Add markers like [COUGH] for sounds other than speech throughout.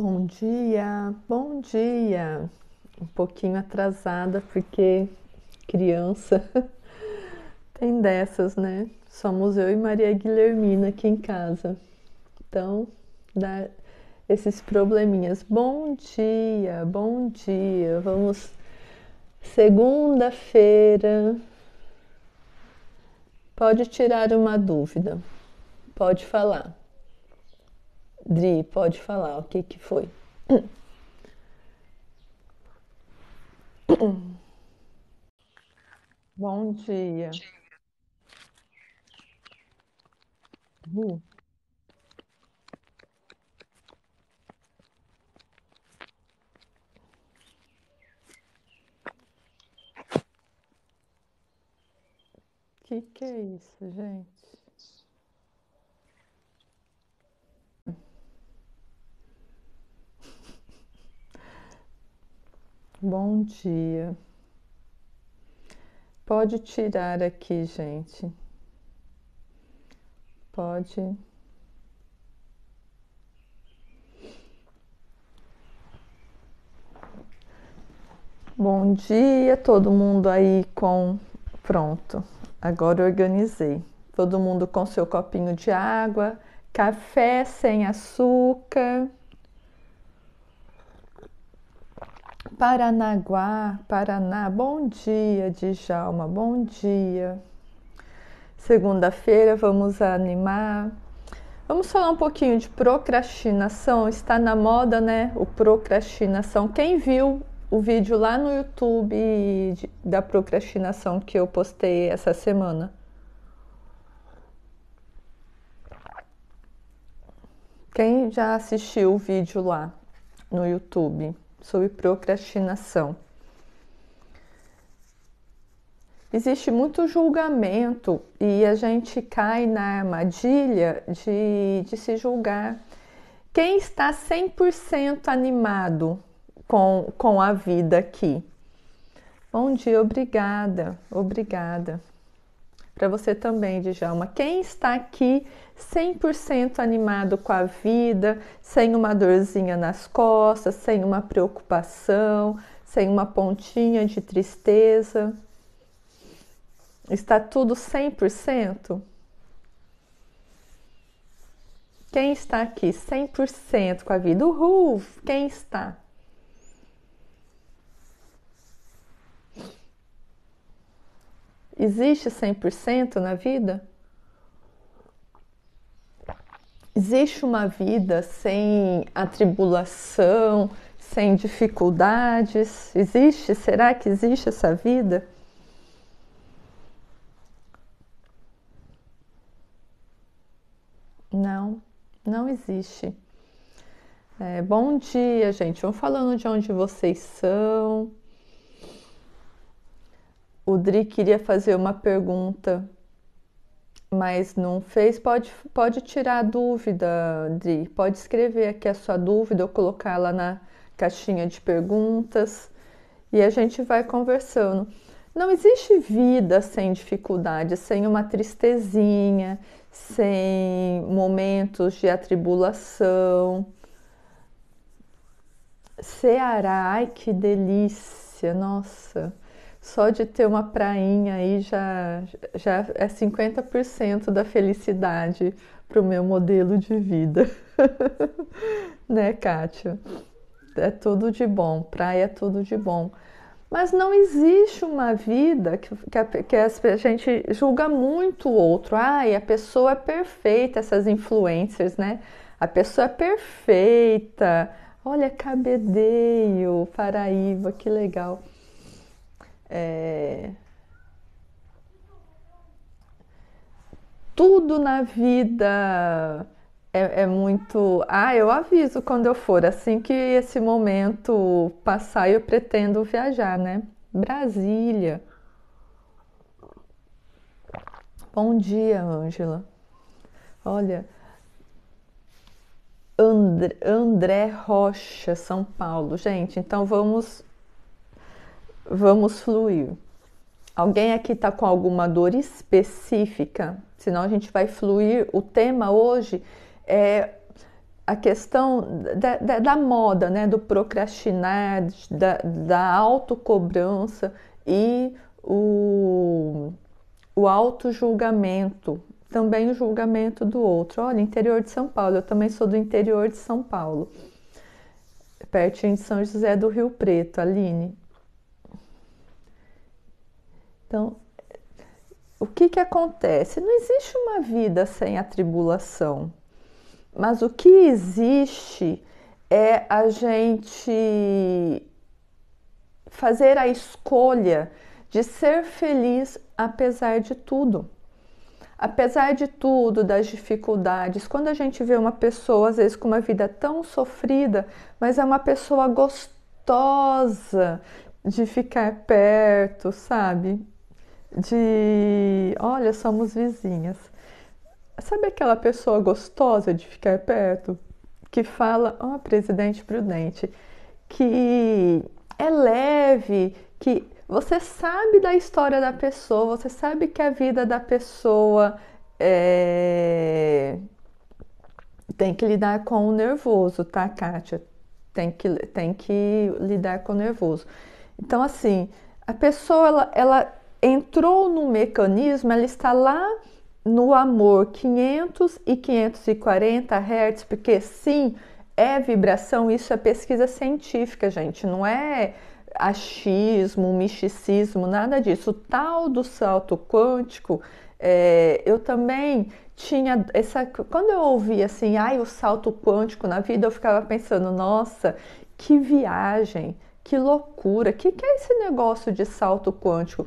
Bom dia, bom dia. Um pouquinho atrasada porque criança [LAUGHS] tem dessas, né? Somos eu e Maria Guilhermina aqui em casa. Então, dá esses probleminhas. Bom dia, bom dia. Vamos segunda-feira. Pode tirar uma dúvida. Pode falar. Dri, pode falar o que, que foi. [COUGHS] Bom dia. Uh. Que que é isso, gente? Bom dia. Pode tirar aqui, gente. Pode. Bom dia, todo mundo aí com. Pronto, agora organizei. Todo mundo com seu copinho de água, café sem açúcar. Paranaguá, Paraná. Bom dia, Djalma. Bom dia. Segunda-feira vamos animar. Vamos falar um pouquinho de procrastinação. Está na moda, né? O procrastinação. Quem viu o vídeo lá no YouTube de, da procrastinação que eu postei essa semana? Quem já assistiu o vídeo lá no YouTube? sobre procrastinação. Existe muito julgamento e a gente cai na armadilha de, de se julgar. Quem está 100% animado com, com a vida aqui? Bom dia, obrigada, obrigada para você também, Djalma. Quem está aqui 100% animado com a vida, sem uma dorzinha nas costas, sem uma preocupação, sem uma pontinha de tristeza? Está tudo 100%? Quem está aqui 100% com a vida? Uhul! Quem está? Existe 100% na vida? Existe uma vida sem atribulação, sem dificuldades? Existe? Será que existe essa vida? Não, não existe. É, bom dia, gente. Vamos falando de onde vocês são o Dri queria fazer uma pergunta, mas não fez. Pode, pode tirar a dúvida, Dri. Pode escrever aqui a sua dúvida ou colocá-la na caixinha de perguntas e a gente vai conversando. Não existe vida sem dificuldade, sem uma tristezinha, sem momentos de atribulação. Ceará, ai que delícia, nossa. Só de ter uma prainha aí já, já é 50% da felicidade para o meu modelo de vida. [LAUGHS] né, Kátia? É tudo de bom, praia é tudo de bom. Mas não existe uma vida que, que, a, que a gente julga muito o outro. Ai, a pessoa é perfeita, essas influencers, né? A pessoa é perfeita. Olha, cabedeio, Paraíba, que legal. É... Tudo na vida é, é, muito. Ah, eu aviso quando eu for. Assim que esse momento passar, eu pretendo viajar, né? Brasília. Bom dia, Ângela. Olha. André Rocha, São Paulo. Gente, então vamos Vamos fluir. Alguém aqui está com alguma dor específica? Senão a gente vai fluir. O tema hoje é a questão da, da, da moda, né? do procrastinar, da, da autocobrança e o, o auto-julgamento, também o julgamento do outro. Olha, interior de São Paulo, eu também sou do interior de São Paulo, pertinho de São José do Rio Preto, Aline. Então, o que, que acontece? Não existe uma vida sem a tribulação, mas o que existe é a gente fazer a escolha de ser feliz apesar de tudo. Apesar de tudo, das dificuldades, quando a gente vê uma pessoa, às vezes, com uma vida tão sofrida, mas é uma pessoa gostosa de ficar perto, sabe? de olha, somos vizinhas. Sabe aquela pessoa gostosa de ficar perto? Que fala, ó, oh, presidente prudente, que é leve, que você sabe da história da pessoa, você sabe que a vida da pessoa é... tem que lidar com o nervoso, tá, Kátia? Tem que, tem que lidar com o nervoso. Então, assim, a pessoa, ela, ela entrou no mecanismo, ela está lá no amor 500 e 540 Hz, porque sim, é vibração, isso é pesquisa científica, gente, não é achismo, misticismo, nada disso. O tal do salto quântico, é, eu também tinha essa. Quando eu ouvi assim, ai, o salto quântico na vida, eu ficava pensando, nossa, que viagem, que loucura, que que é esse negócio de salto quântico?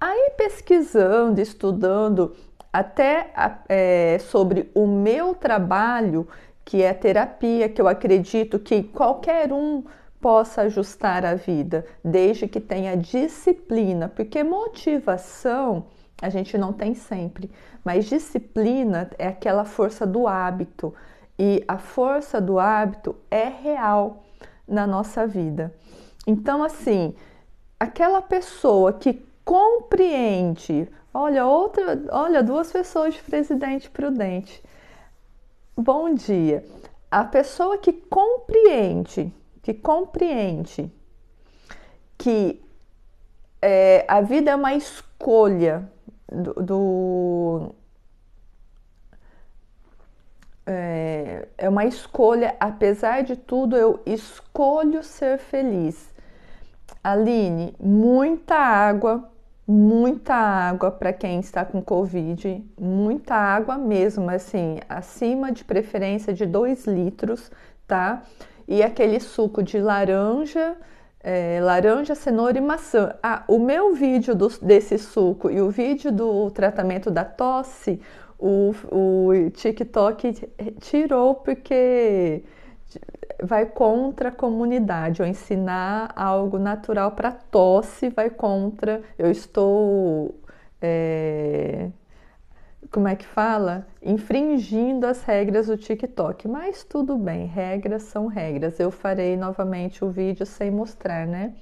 Aí pesquisando, estudando até é, sobre o meu trabalho, que é a terapia, que eu acredito que qualquer um possa ajustar a vida, desde que tenha disciplina, porque motivação a gente não tem sempre, mas disciplina é aquela força do hábito e a força do hábito é real na nossa vida. Então, assim, aquela pessoa que compreende. Olha, outra, olha, duas pessoas de presidente prudente. Bom dia. A pessoa que compreende, que compreende que é, a vida é uma escolha do, do é, é uma escolha, apesar de tudo, eu escolho ser feliz. Aline, muita água, muita água para quem está com Covid, muita água mesmo, assim, acima de preferência de 2 litros, tá? E aquele suco de laranja, é, laranja, cenoura e maçã. Ah, o meu vídeo do, desse suco e o vídeo do tratamento da tosse, o, o TikTok tirou porque vai contra a comunidade, ou ensinar algo natural para tosse vai contra. Eu estou. É, como é que fala? Infringindo as regras do TikTok. Mas tudo bem, regras são regras. Eu farei novamente o vídeo sem mostrar, né?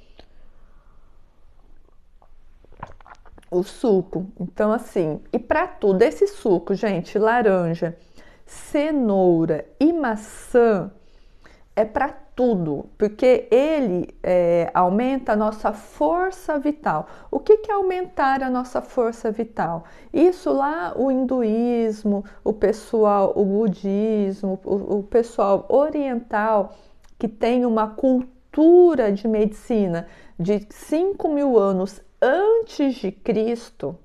O suco. Então, assim, e para tudo, esse suco, gente, laranja, cenoura e maçã é para tudo, porque ele é, aumenta a nossa força vital. O que, que é aumentar a nossa força vital? Isso lá o hinduísmo, o pessoal, o budismo, o, o pessoal oriental que tem uma cultura de medicina de 5 mil anos antes de Cristo.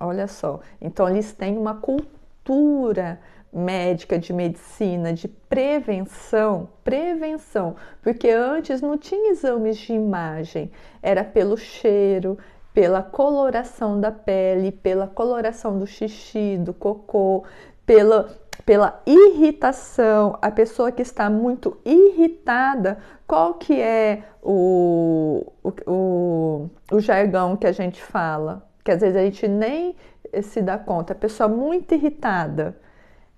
Olha só, então eles têm uma cultura médica, de medicina, de prevenção, prevenção, porque antes não tinha exames de imagem, era pelo cheiro, pela coloração da pele, pela coloração do xixi, do cocô, pela pela irritação, a pessoa que está muito irritada, qual que é o, o, o, jargão que a gente fala? Que às vezes a gente nem se dá conta, a pessoa muito irritada.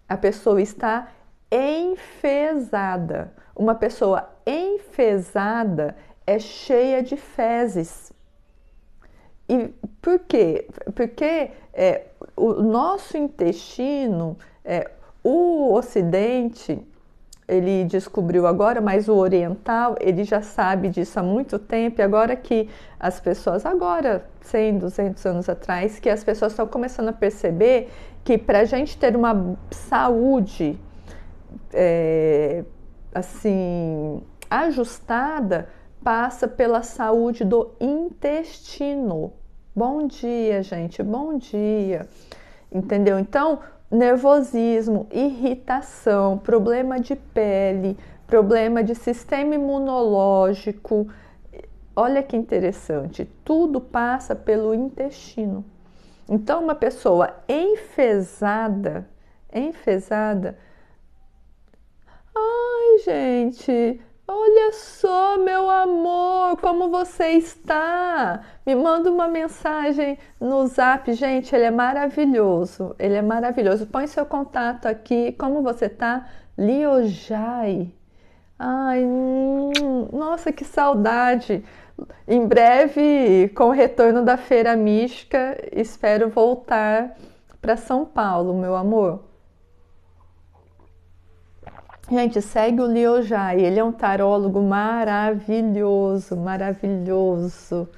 A pessoa está enfesada. Uma pessoa enfesada é cheia de fezes. E por quê? Porque é, o nosso intestino, é, o ocidente, ele descobriu agora, mas o oriental, ele já sabe disso há muito tempo, e agora que as pessoas, agora 100, 200 anos atrás, que as pessoas estão começando a perceber que para a gente ter uma saúde é, assim ajustada passa pela saúde do intestino. Bom dia, gente. Bom dia. Entendeu? Então, nervosismo, irritação, problema de pele, problema de sistema imunológico. Olha que interessante, tudo passa pelo intestino. Então, uma pessoa enfesada, enfesada, ai gente, olha só, meu amor, como você está? Me manda uma mensagem no zap, gente, ele é maravilhoso, ele é maravilhoso. Põe seu contato aqui, como você tá? Liojai. Ai, hum, nossa, que saudade! em breve, com o retorno da feira mística, espero voltar para São Paulo, meu amor. Gente, segue o Leo Jai, ele é um tarólogo maravilhoso, maravilhoso.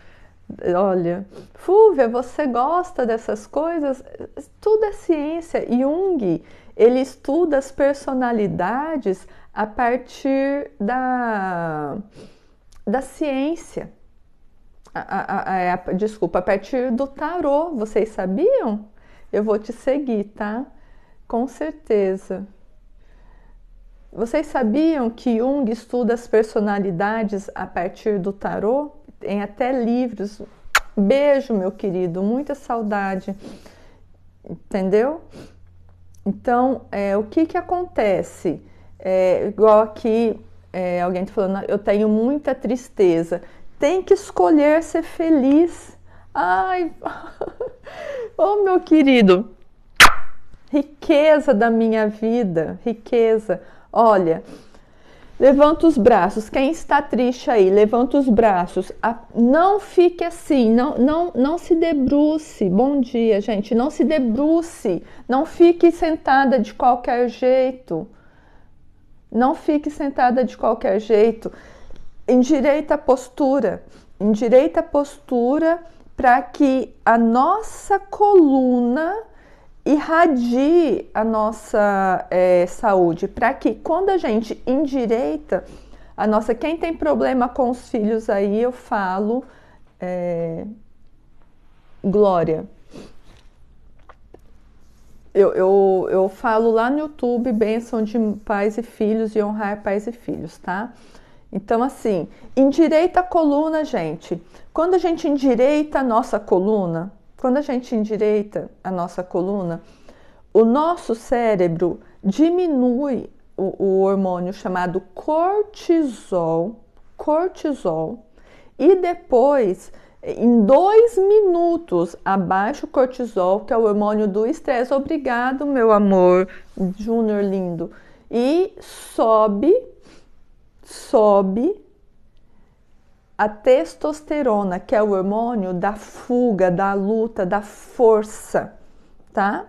Olha, Fúvia, você gosta dessas coisas? Tudo é ciência. Jung, ele estuda as personalidades a partir da da ciência. A, a, é a, desculpa, a partir do tarô, vocês sabiam? Eu vou te seguir, tá? Com certeza. Vocês sabiam que Jung estuda as personalidades a partir do tarô? Tem até livros. Beijo, meu querido, muita saudade. Entendeu? Então, é, o que que acontece? É, igual aqui é, alguém te tá falando, ah, eu tenho muita tristeza. Tem que escolher ser feliz. Ai, [LAUGHS] oh meu querido, riqueza da minha vida, riqueza. Olha, levanta os braços. Quem está triste aí, levanta os braços. Não fique assim, não, não, não se debruce. Bom dia, gente. Não se debruce. Não fique sentada de qualquer jeito. Não fique sentada de qualquer jeito. Endireita a postura. Endireita a postura para que a nossa coluna irradie a nossa é, saúde. Para que quando a gente endireita a nossa. Quem tem problema com os filhos aí, eu falo. É, glória eu, eu, eu falo lá no YouTube bênção de pais e filhos e honrar pais e filhos, tá? Então, assim, endireita a coluna, gente. Quando a gente endireita a nossa coluna, quando a gente endireita a nossa coluna, o nosso cérebro diminui o, o hormônio chamado cortisol, cortisol, e depois em dois minutos, abaixa o cortisol, que é o hormônio do estresse. Obrigado, meu amor, Júnior lindo. E sobe, sobe a testosterona, que é o hormônio da fuga, da luta, da força, tá?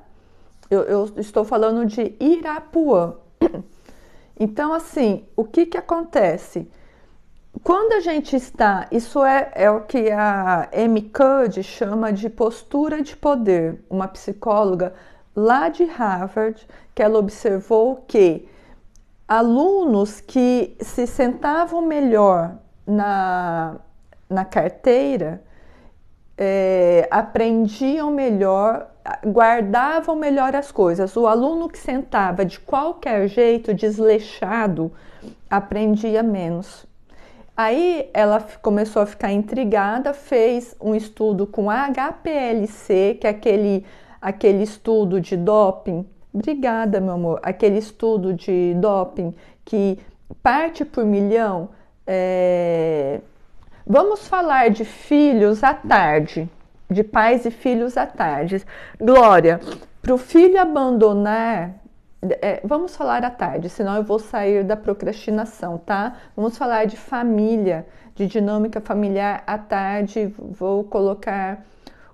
Eu, eu estou falando de Irapuã. [COUGHS] Então, assim, o que que acontece? Quando a gente está, isso é, é o que a M. Cuddy chama de postura de poder, uma psicóloga lá de Harvard, que ela observou que alunos que se sentavam melhor na, na carteira é, aprendiam melhor, guardavam melhor as coisas. O aluno que sentava de qualquer jeito, desleixado, aprendia menos. Aí ela começou a ficar intrigada, fez um estudo com HPLC, que é aquele, aquele estudo de doping. Obrigada, meu amor. Aquele estudo de doping que parte por milhão. É... Vamos falar de filhos à tarde, de pais e filhos à tarde. Glória, para o filho abandonar é, vamos falar à tarde, senão eu vou sair da procrastinação, tá? Vamos falar de família, de dinâmica familiar à tarde, vou colocar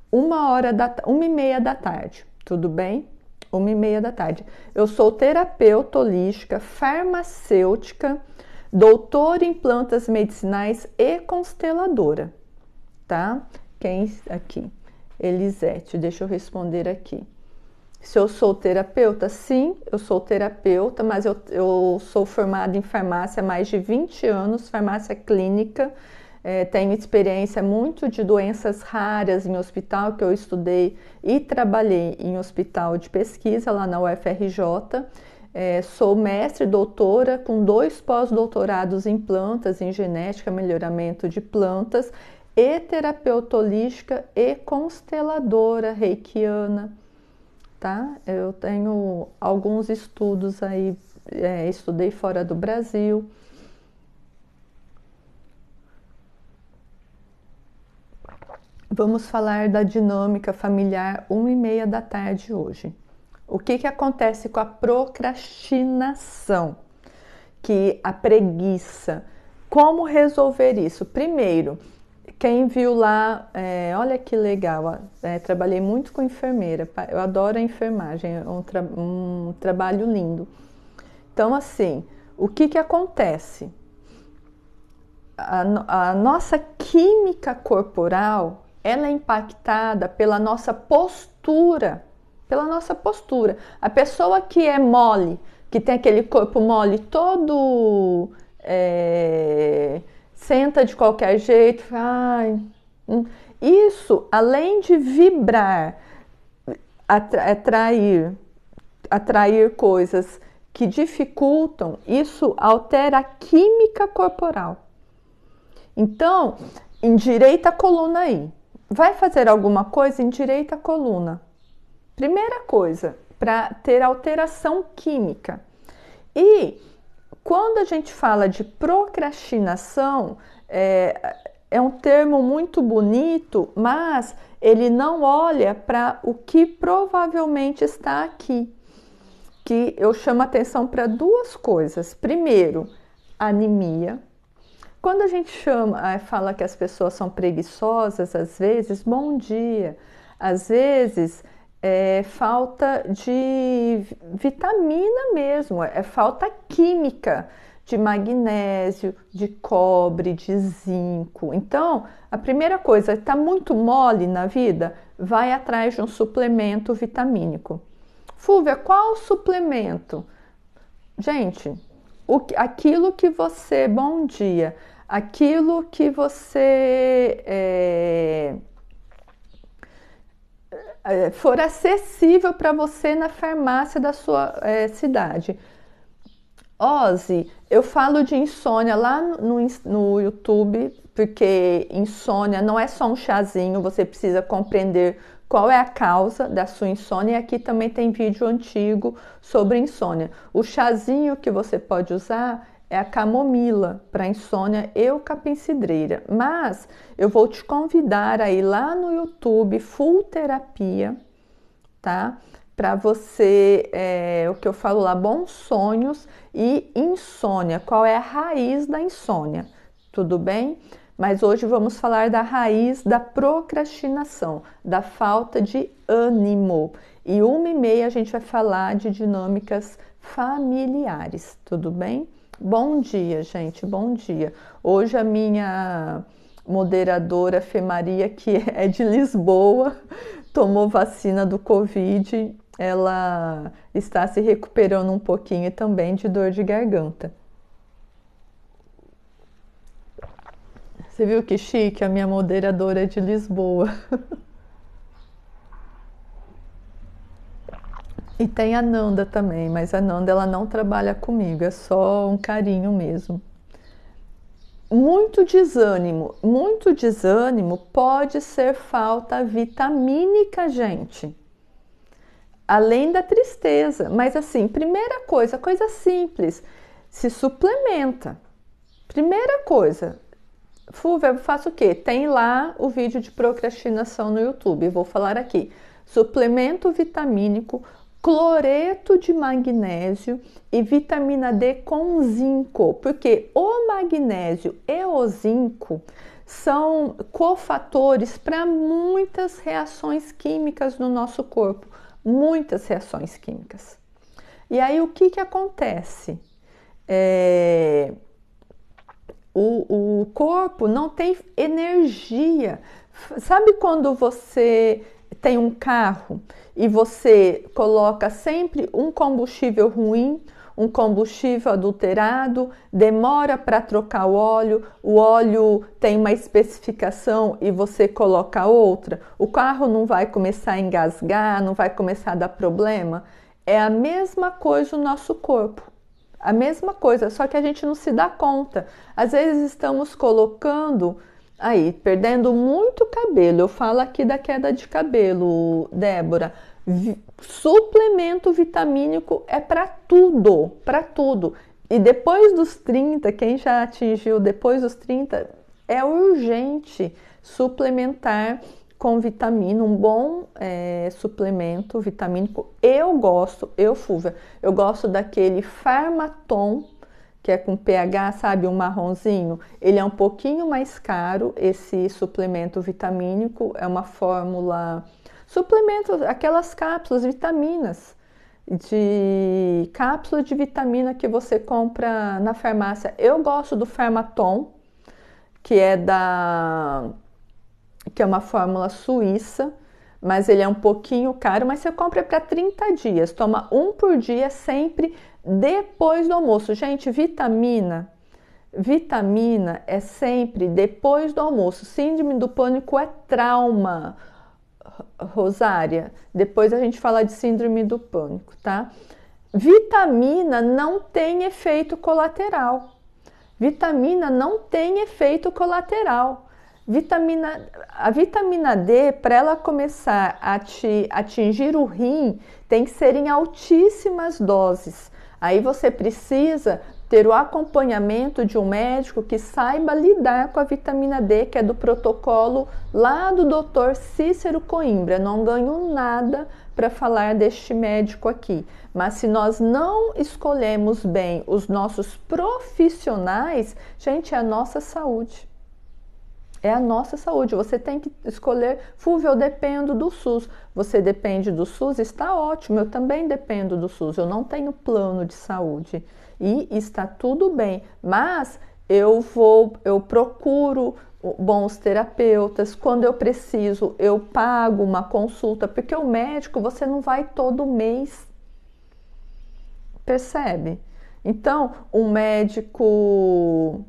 uma hora da uma e meia da tarde, tudo bem? Uma e meia da tarde. Eu sou terapeuta holística, farmacêutica, doutora em plantas medicinais e consteladora, tá? Quem aqui? Elisete, deixa eu responder aqui se eu sou terapeuta? Sim, eu sou terapeuta, mas eu, eu sou formada em farmácia há mais de 20 anos, farmácia clínica. É, tenho experiência muito de doenças raras em hospital, que eu estudei e trabalhei em hospital de pesquisa lá na UFRJ. É, sou mestre doutora com dois pós-doutorados em plantas, em genética, melhoramento de plantas, e terapeuta holística e consteladora reikiana tá? Eu tenho alguns estudos aí, é, estudei fora do Brasil. Vamos falar da dinâmica familiar, uma e meia da tarde hoje. O que, que acontece com a procrastinação? Que a preguiça. Como resolver isso? Primeiro, quem viu lá, é, olha que legal, é, trabalhei muito com enfermeira, eu adoro a enfermagem, é um, tra um trabalho lindo. Então, assim, o que, que acontece? A, a nossa química corporal, ela é impactada pela nossa postura, pela nossa postura. A pessoa que é mole, que tem aquele corpo mole todo... É, senta de qualquer jeito, ai. Hum. Isso, além de vibrar, atrair, é atrair coisas que dificultam, isso altera a química corporal. Então, endireita a coluna aí. Vai fazer alguma coisa, endireita a coluna. Primeira coisa, para ter alteração química. E quando a gente fala de procrastinação, é, é um termo muito bonito, mas ele não olha para o que provavelmente está aqui. Que eu chamo atenção para duas coisas. Primeiro, anemia. Quando a gente chama, eh, fala que as pessoas são preguiçosas, às vezes, bom dia. Às vezes, é falta de vitamina mesmo, é falta química de magnésio, de cobre, de zinco. Então, a primeira coisa, está muito mole na vida, vai atrás de um suplemento vitamínico. Fúvia, qual suplemento? Gente, o, aquilo que você, bom dia, aquilo que você é, é, for acessível para você na farmácia da sua é, cidade. Ozzy, eu falo de insônia lá no, no YouTube, porque insônia não é só um chazinho, você precisa compreender qual é a causa da sua insônia. E aqui também tem vídeo antigo sobre insônia. O chazinho que você pode usar é a camomila para insônia capim cidreira. Mas eu vou te convidar aí lá no YouTube Full Terapia, tá? Para você, é, o que eu falo lá, bons sonhos e insônia. Qual é a raiz da insônia? Tudo bem? Mas hoje vamos falar da raiz da procrastinação, da falta de ânimo. E uma e meia a gente vai falar de dinâmicas familiares, tudo bem? Bom dia, gente, bom dia. Hoje a minha moderadora Fê Maria, que é de Lisboa, tomou vacina do Covid, ela está se recuperando um pouquinho também de dor de garganta. Você viu que chique a minha moderadora é de Lisboa? [LAUGHS] E tem a Nanda também, mas a Nanda ela não trabalha comigo, é só um carinho mesmo. Muito desânimo, muito desânimo pode ser falta vitamínica, gente. Além da tristeza, mas assim, primeira coisa, coisa simples, se suplementa. Primeira coisa, Fulvia, eu faço o quê? Tem lá o vídeo de procrastinação no YouTube, vou falar aqui. Suplemento vitamínico cloreto de magnésio e vitamina D com zinco, porque o magnésio e o zinco são cofatores para muitas reações químicas no nosso corpo, muitas reações químicas. E aí o que, que acontece? É... O, o corpo não tem energia. Sabe quando você tem um carro e você coloca sempre um combustível ruim, um combustível adulterado, demora para trocar o óleo, o óleo tem uma especificação e você coloca outra, o carro não vai começar a engasgar, não vai começar a dar problema. É a mesma coisa o nosso corpo. A mesma coisa, só que a gente não se dá conta. Às vezes estamos colocando Aí, perdendo muito cabelo. Eu falo aqui da queda de cabelo, Débora. Vi suplemento vitamínico é para tudo, para tudo. E depois dos 30, quem já atingiu depois dos 30, é urgente suplementar com vitamina, um bom é, suplemento vitamínico. Eu gosto, eu, Fúvia, eu gosto daquele Farmaton que é com pH, sabe, um marronzinho, ele é um pouquinho mais caro, esse suplemento vitamínico, é uma fórmula, suplemento, aquelas cápsulas, vitaminas, de cápsula de vitamina que você compra na farmácia. Eu gosto do Fermaton, que é da que é uma fórmula suíça, mas ele é um pouquinho caro, mas você compra para 30 dias, toma um por dia sempre depois do almoço. Gente, vitamina, vitamina é sempre depois do almoço. Síndrome do pânico é trauma. Rosária, depois a gente fala de síndrome do pânico, tá? Vitamina não tem efeito colateral. Vitamina não tem efeito colateral. Vitamina, a vitamina D, para ela começar a te atingir o rim, tem que ser em altíssimas doses. Aí você precisa ter o acompanhamento de um médico que saiba lidar com a vitamina D, que é do protocolo lá do Dr. Cícero Coimbra. Não ganho nada para falar deste médico aqui, mas se nós não escolhemos bem os nossos profissionais, gente, é a nossa saúde é a nossa saúde. Você tem que escolher, Fulvio, eu dependo do SUS. Você depende do SUS? Está ótimo, eu também dependo do SUS. Eu não tenho plano de saúde e está tudo bem, mas eu vou, eu procuro bons terapeutas, quando eu preciso, eu pago uma consulta, porque o médico você não vai todo mês. Percebe? Então, um médico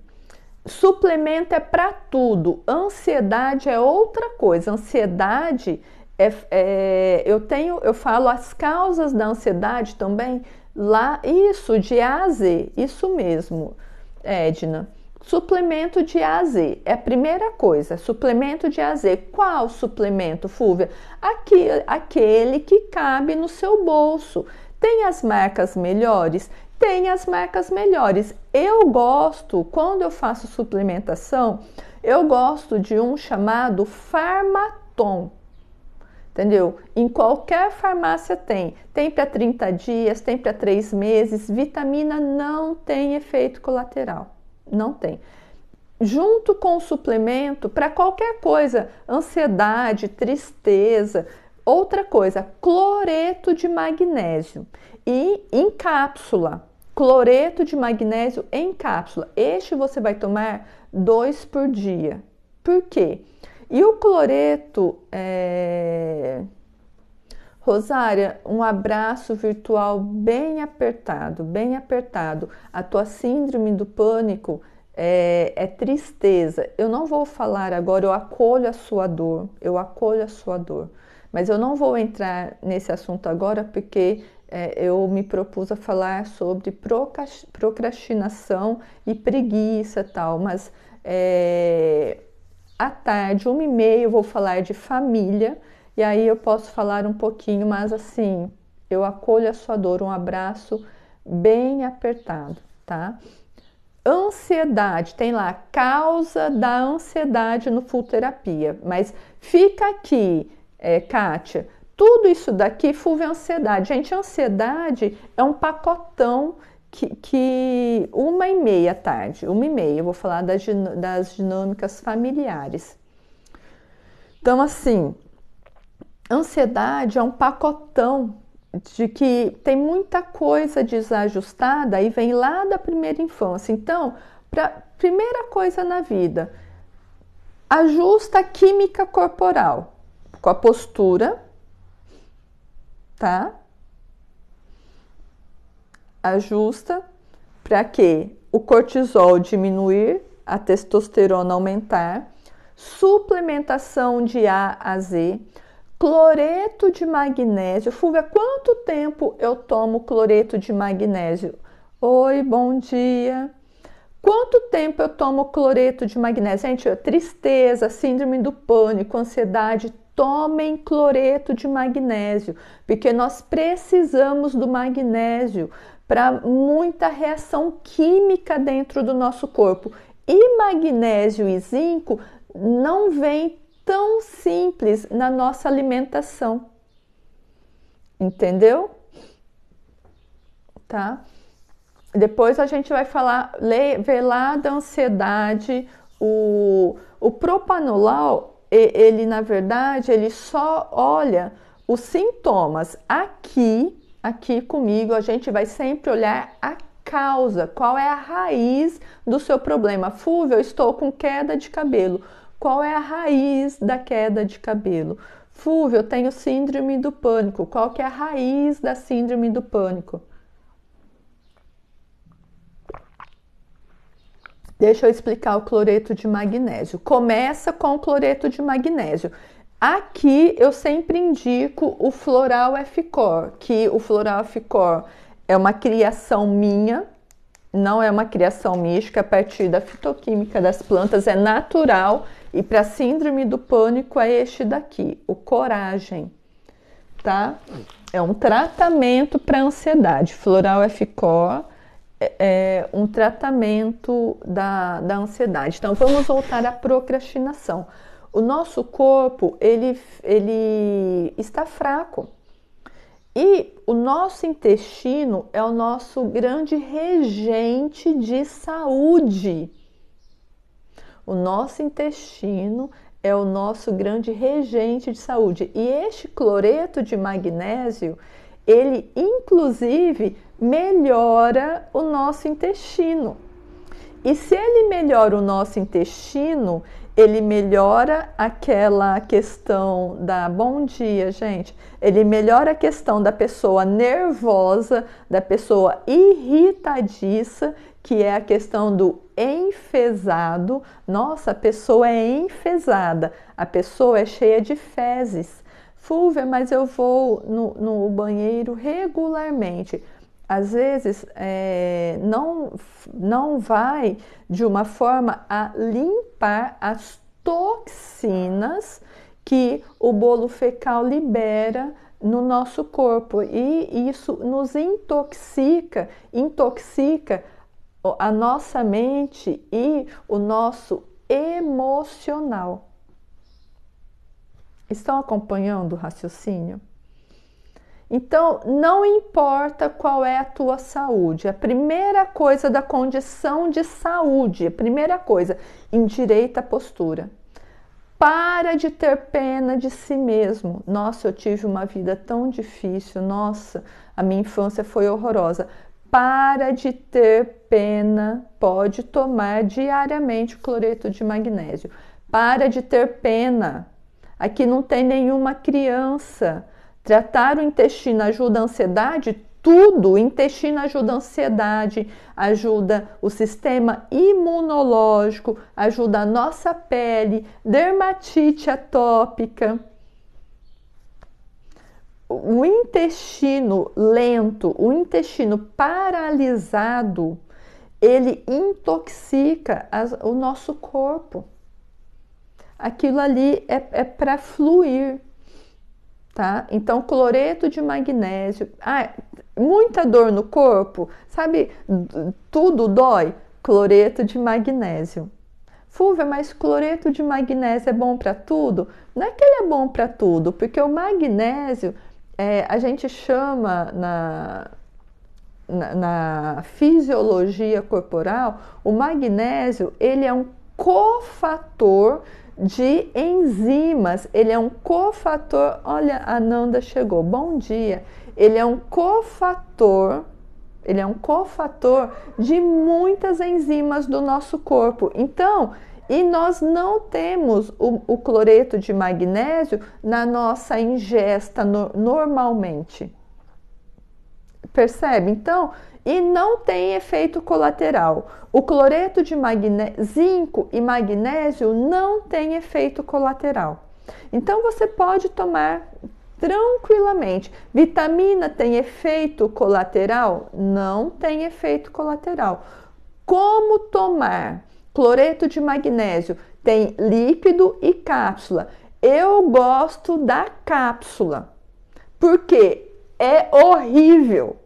Suplemento é para tudo. Ansiedade é outra coisa. Ansiedade é, é, eu tenho, eu falo as causas da ansiedade também lá. Isso de A a Z, isso mesmo, é, Edna. Suplemento de A a Z é a primeira coisa. Suplemento de A a Z. Qual suplemento, Fúvia? Aquele, aquele que cabe no seu bolso. Tem as marcas melhores? tem as marcas melhores. Eu gosto, quando eu faço suplementação, eu gosto de um chamado Farmaton. Entendeu? Em qualquer farmácia tem. Tem para 30 dias, tem para 3 meses. Vitamina não tem efeito colateral. Não tem. Junto com o suplemento, para qualquer coisa, ansiedade, tristeza, Outra coisa, cloreto de magnésio e em cápsula. Cloreto de magnésio em cápsula. Este você vai tomar dois por dia. Por quê? E o cloreto. É... Rosária, um abraço virtual bem apertado, bem apertado. A tua síndrome do pânico é, é, tristeza. Eu não vou falar agora, eu acolho a sua dor, eu acolho a sua dor. Mas eu não vou entrar nesse assunto agora porque é, eu me propus a falar sobre procrastinação e preguiça tal, mas é, à tarde, uma e meia, eu vou falar de família e aí eu posso falar um pouquinho, mas assim, eu acolho a sua dor, um abraço bem apertado, tá? Ansiedade, tem lá causa da ansiedade no full terapia, mas fica aqui, é, Kátia tudo isso daqui foi ansiedade. Gente, ansiedade é um pacotão que, que, uma e meia tarde, uma e meia, eu vou falar das, das dinâmicas familiares. Então, assim, ansiedade é um pacotão de que tem muita coisa desajustada e vem lá da primeira infância. Então, pra, primeira coisa na vida, ajusta a química corporal com a postura, tá? Ajusta para que o cortisol diminuir, a testosterona aumentar, suplementação de A a Z, cloreto de magnésio. Fuga, quanto tempo eu tomo cloreto de magnésio? Oi, bom dia. Quanto tempo eu tomo cloreto de magnésio? Gente, tristeza, síndrome do pânico, ansiedade, tomem cloreto de magnésio, porque nós precisamos do magnésio para muita reação química dentro do nosso corpo. E magnésio e zinco não vem tão simples na nossa alimentação. Entendeu? Tá? Depois a gente vai falar, ver lá da ansiedade, o, o propanolol ele na verdade, ele só olha os sintomas. Aqui, aqui comigo, a gente vai sempre olhar a causa, qual é a raiz do seu problema. Fulvio, eu estou com queda de cabelo. Qual é a raiz da queda de cabelo? Fulvio, eu tenho síndrome do pânico. Qual que é a raiz da síndrome do pânico? Deixa eu explicar o cloreto de magnésio. Começa com o cloreto de magnésio. Aqui eu sempre indico o floral F-Core, que o floral F-Core é uma criação minha, não é uma criação mística, é a partir da fitoquímica das plantas é natural e para síndrome do pânico é este daqui, o coragem, tá? É um tratamento para ansiedade, floral F-Core é, é, um tratamento da, da ansiedade. Então, vamos voltar à procrastinação. O nosso corpo, ele, ele está fraco. E o nosso intestino é o nosso grande regente de saúde. O nosso intestino é o nosso grande regente de saúde. E este cloreto de magnésio, ele inclusive melhora o nosso intestino. E se ele melhora o nosso intestino, ele melhora aquela questão da bom dia, gente. Ele melhora a questão da pessoa nervosa, da pessoa irritadiça, que é a questão do enfesado. Nossa, a pessoa é enfesada, a pessoa é cheia de fezes. Fulvia, mas eu vou no, no banheiro regularmente às vezes é, não, não vai de uma forma a limpar as toxinas que o bolo fecal libera no nosso corpo e isso nos intoxica, intoxica a nossa mente e o nosso emocional. Estão acompanhando o raciocínio? Então, não importa qual é a tua saúde, a primeira coisa da condição de saúde, a primeira coisa, endireita a postura. Para de ter pena de si mesmo. Nossa, eu tive uma vida tão difícil. Nossa, a minha infância foi horrorosa. Para de ter pena. Pode tomar diariamente cloreto de magnésio. Para de ter pena. Aqui não tem nenhuma criança. Tratar o intestino ajuda a ansiedade? Tudo, o intestino ajuda a ansiedade, ajuda o sistema imunológico, ajuda a nossa pele, dermatite atópica. O intestino lento, o intestino paralisado, ele intoxica as, o nosso corpo. Aquilo ali é, é para fluir tá? Então, cloreto de magnésio. Ah, muita dor no corpo, sabe? Tudo dói. Cloreto de magnésio. Fulvia, mas cloreto de magnésio é bom para tudo? Não é que ele é bom para tudo, porque o magnésio é, a gente chama na, na, na, fisiologia corporal, o magnésio ele é um cofator de enzimas. Ele é um cofator. Olha, a Nanda chegou. Bom dia. Ele é um cofator. Ele é um cofator de muitas enzimas do nosso corpo. Então, e nós não temos o, o cloreto de magnésio na nossa ingesta no, normalmente. Percebe? Então, e não tem efeito colateral. O cloreto de zinco e magnésio não tem efeito colateral. Então você pode tomar tranquilamente. Vitamina tem efeito colateral? Não tem efeito colateral. Como tomar? Cloreto de magnésio tem líquido e cápsula. Eu gosto da cápsula porque é horrível.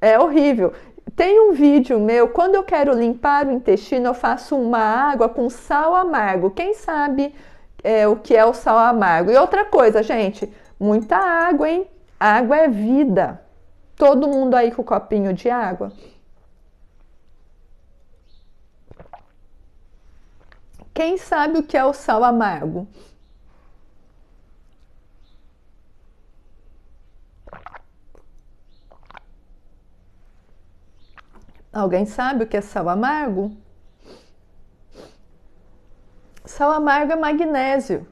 É horrível. Tem um vídeo meu, quando eu quero limpar o intestino, eu faço uma água com sal amargo. Quem sabe é, o que é o sal amargo? E outra coisa, gente, muita água, hein? Água é vida. Todo mundo aí com o copinho de água. Quem sabe o que é o sal amargo? Alguém sabe o que é sal amargo? Sal amargo é magnésio.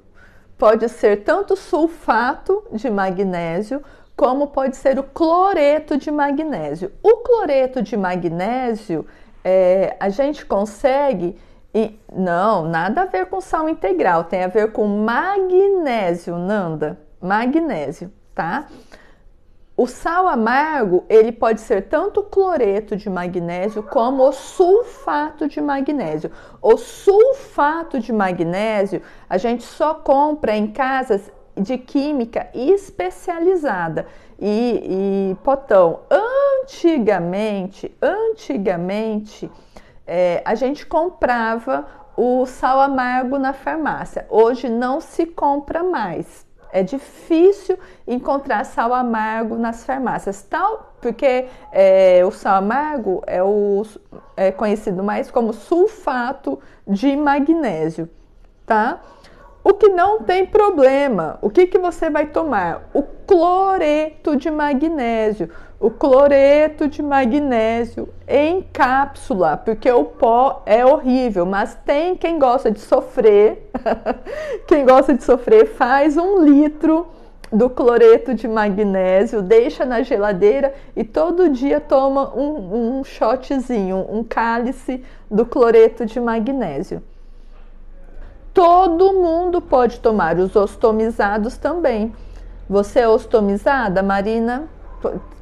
Pode ser tanto sulfato de magnésio como pode ser o cloreto de magnésio. O cloreto de magnésio é, a gente consegue. E, não, nada a ver com sal integral, tem a ver com magnésio, Nanda. Magnésio, tá? O sal amargo, ele pode ser tanto cloreto de magnésio como o sulfato de magnésio. O sulfato de magnésio a gente só compra em casas de química especializada e, e potão. Antigamente, antigamente é, a gente comprava o sal amargo na farmácia. Hoje não se compra mais. É difícil encontrar sal amargo nas farmácias, tal porque é, o sal amargo é, o, é conhecido mais como sulfato de magnésio, tá? O que não tem problema, o que, que você vai tomar? O cloreto de magnésio. O cloreto de magnésio em cápsula, porque o pó é horrível, mas tem quem gosta de sofrer. [LAUGHS] quem gosta de sofrer faz um litro do cloreto de magnésio, deixa na geladeira e todo dia toma um, um shotzinho, um cálice do cloreto de magnésio todo mundo pode tomar, os ostomizados também. Você é ostomizada, Marina?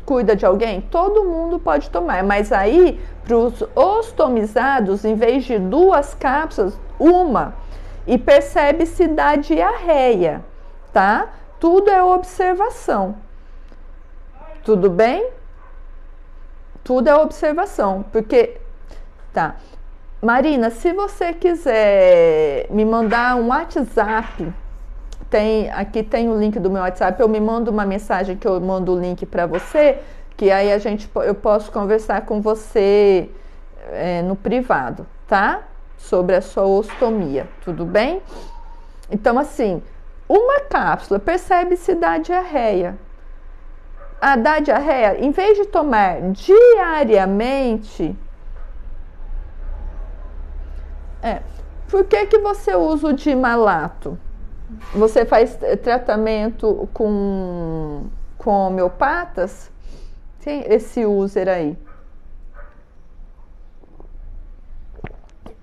Cuida de alguém? Todo mundo pode tomar, mas aí para os ostomizados, em vez de duas cápsulas, uma. E percebe se dá diarreia, tá? Tudo é observação. Tudo bem? Tudo é observação, porque tá. Marina, se você quiser me mandar um WhatsApp, tem aqui tem o link do meu WhatsApp, eu me mando uma mensagem que eu mando o link para você, que aí a gente eu posso conversar com você é, no privado, tá? Sobre a sua ostomia, tudo bem? Então assim, uma cápsula percebe-se da diarreia. A ah, da diarreia, em vez de tomar diariamente, é. Por que, que você usa o dimalato? Você faz eh, tratamento com, com homeopatas? Tem esse user aí.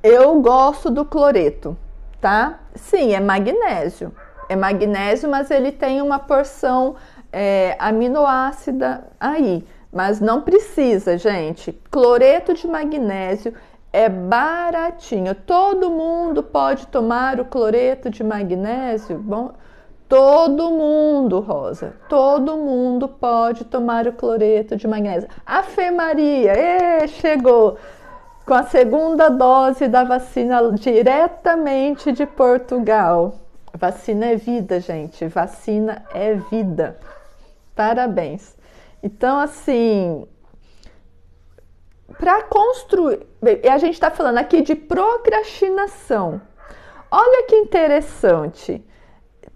Eu gosto do cloreto, tá? Sim, é magnésio. É magnésio, mas ele tem uma porção é, aminoácida aí. Mas não precisa, gente. Cloreto de magnésio é baratinho. Todo mundo pode tomar o cloreto de magnésio. Bom, todo mundo, Rosa, todo mundo pode tomar o cloreto de magnésio. A Fê Maria, ê, chegou com a segunda dose da vacina diretamente de Portugal. Vacina é vida, gente. Vacina é vida. Parabéns. Então, assim, para construir. A gente está falando aqui de procrastinação. Olha que interessante.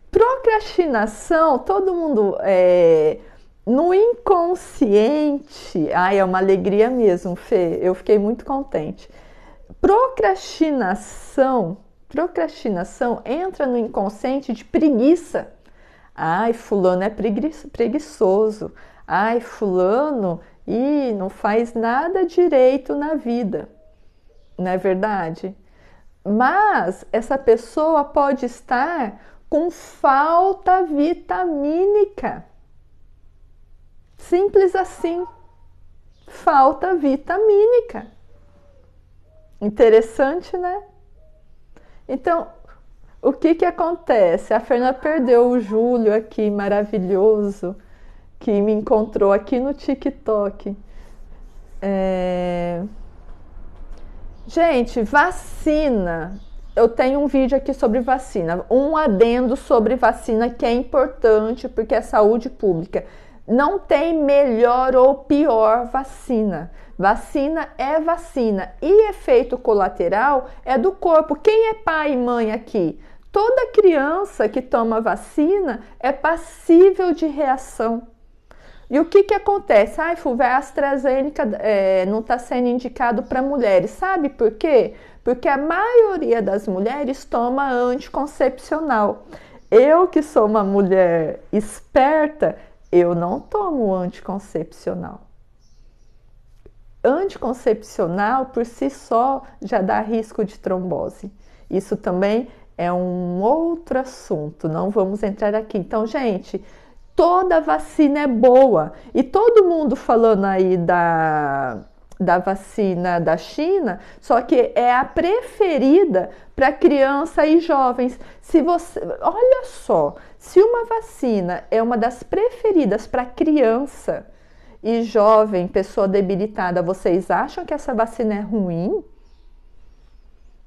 Procrastinação, todo mundo é, no inconsciente. Ai, é uma alegria mesmo, Fê. Eu fiquei muito contente. Procrastinação, procrastinação entra no inconsciente de preguiça. Ai, fulano é preguiçoso. Ai, fulano e não faz nada direito na vida, não é verdade? Mas essa pessoa pode estar com falta vitamínica. Simples assim. Falta vitamínica. Interessante, né? Então, o que que acontece? A Fernanda perdeu o Júlio aqui, maravilhoso, que me encontrou aqui no TikTok. É... Gente, vacina. Eu tenho um vídeo aqui sobre vacina, um adendo sobre vacina que é importante porque é saúde pública. Não tem melhor ou pior vacina. Vacina é vacina e efeito colateral é do corpo. Quem é pai e mãe aqui? Toda criança que toma vacina é passível de reação e o que, que acontece? Ai, Fulvia, a AstraZeneca é, não está sendo indicado para mulheres. Sabe por quê? Porque a maioria das mulheres toma anticoncepcional. Eu, que sou uma mulher esperta, eu não tomo anticoncepcional. Anticoncepcional por si só já dá risco de trombose. Isso também é um outro assunto, não vamos entrar aqui. Então, gente, toda vacina é boa. E todo mundo falando aí da, da vacina da China, só que é a preferida para criança e jovens. Se você, olha só, se uma vacina é uma das preferidas para criança e jovem, pessoa debilitada, vocês acham que essa vacina é ruim?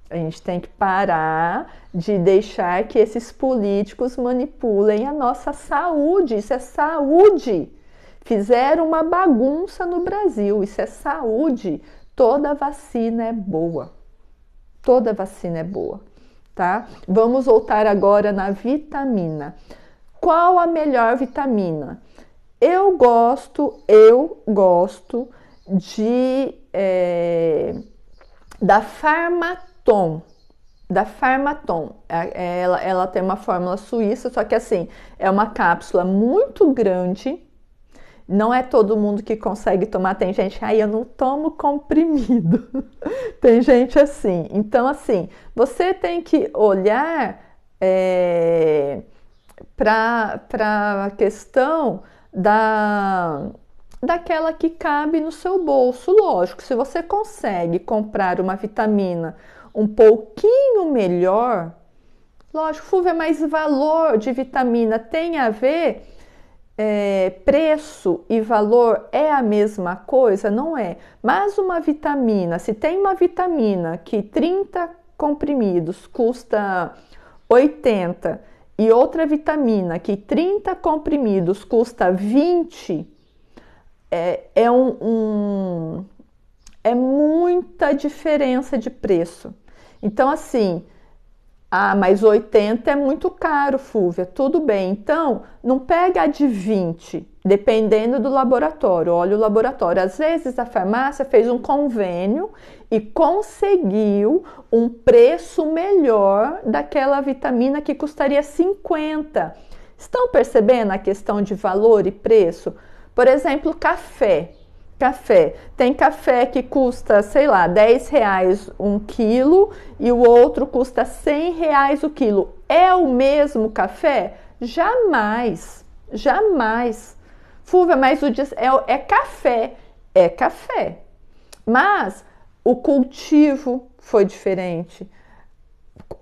A gente tem que parar de deixar que esses políticos manipulem a nossa saúde. Isso é saúde. Fizeram uma bagunça no Brasil. Isso é saúde. Toda vacina é boa. Toda vacina é boa, tá? Vamos voltar agora na vitamina. Qual a melhor vitamina? Eu gosto, eu gosto de é, da farmacêutica Tom Da Farmaton. É, é, ela, ela tem uma fórmula suíça, só que assim, é uma cápsula muito grande. Não é todo mundo que consegue tomar. Tem gente, aí ah, eu não tomo comprimido. [LAUGHS] tem gente assim. Então, assim, você tem que olhar é, para a questão da daquela que cabe no seu bolso. Lógico, se você consegue comprar uma vitamina um pouquinho melhor, lógico, FUV é mais valor de vitamina, tem a ver. É, preço e valor é a mesma coisa? Não é. Mas uma vitamina, se tem uma vitamina que 30 comprimidos custa 80 e outra vitamina que 30 comprimidos custa 20, é, é, um, um, é muita diferença de preço. Então, assim, ah, mas 80 é muito caro, Fúvia. Tudo bem. Então, não pega a de 20, dependendo do laboratório. Olha o laboratório. Às vezes a farmácia fez um convênio e conseguiu um preço melhor daquela vitamina que custaria 50. Estão percebendo a questão de valor e preço? Por exemplo, café café. Tem café que custa, sei lá, 10 reais um quilo e o outro custa 100 reais o quilo. É o mesmo café? Jamais, jamais. Fulvia, mas o dia é, é café, é café. Mas o cultivo foi diferente,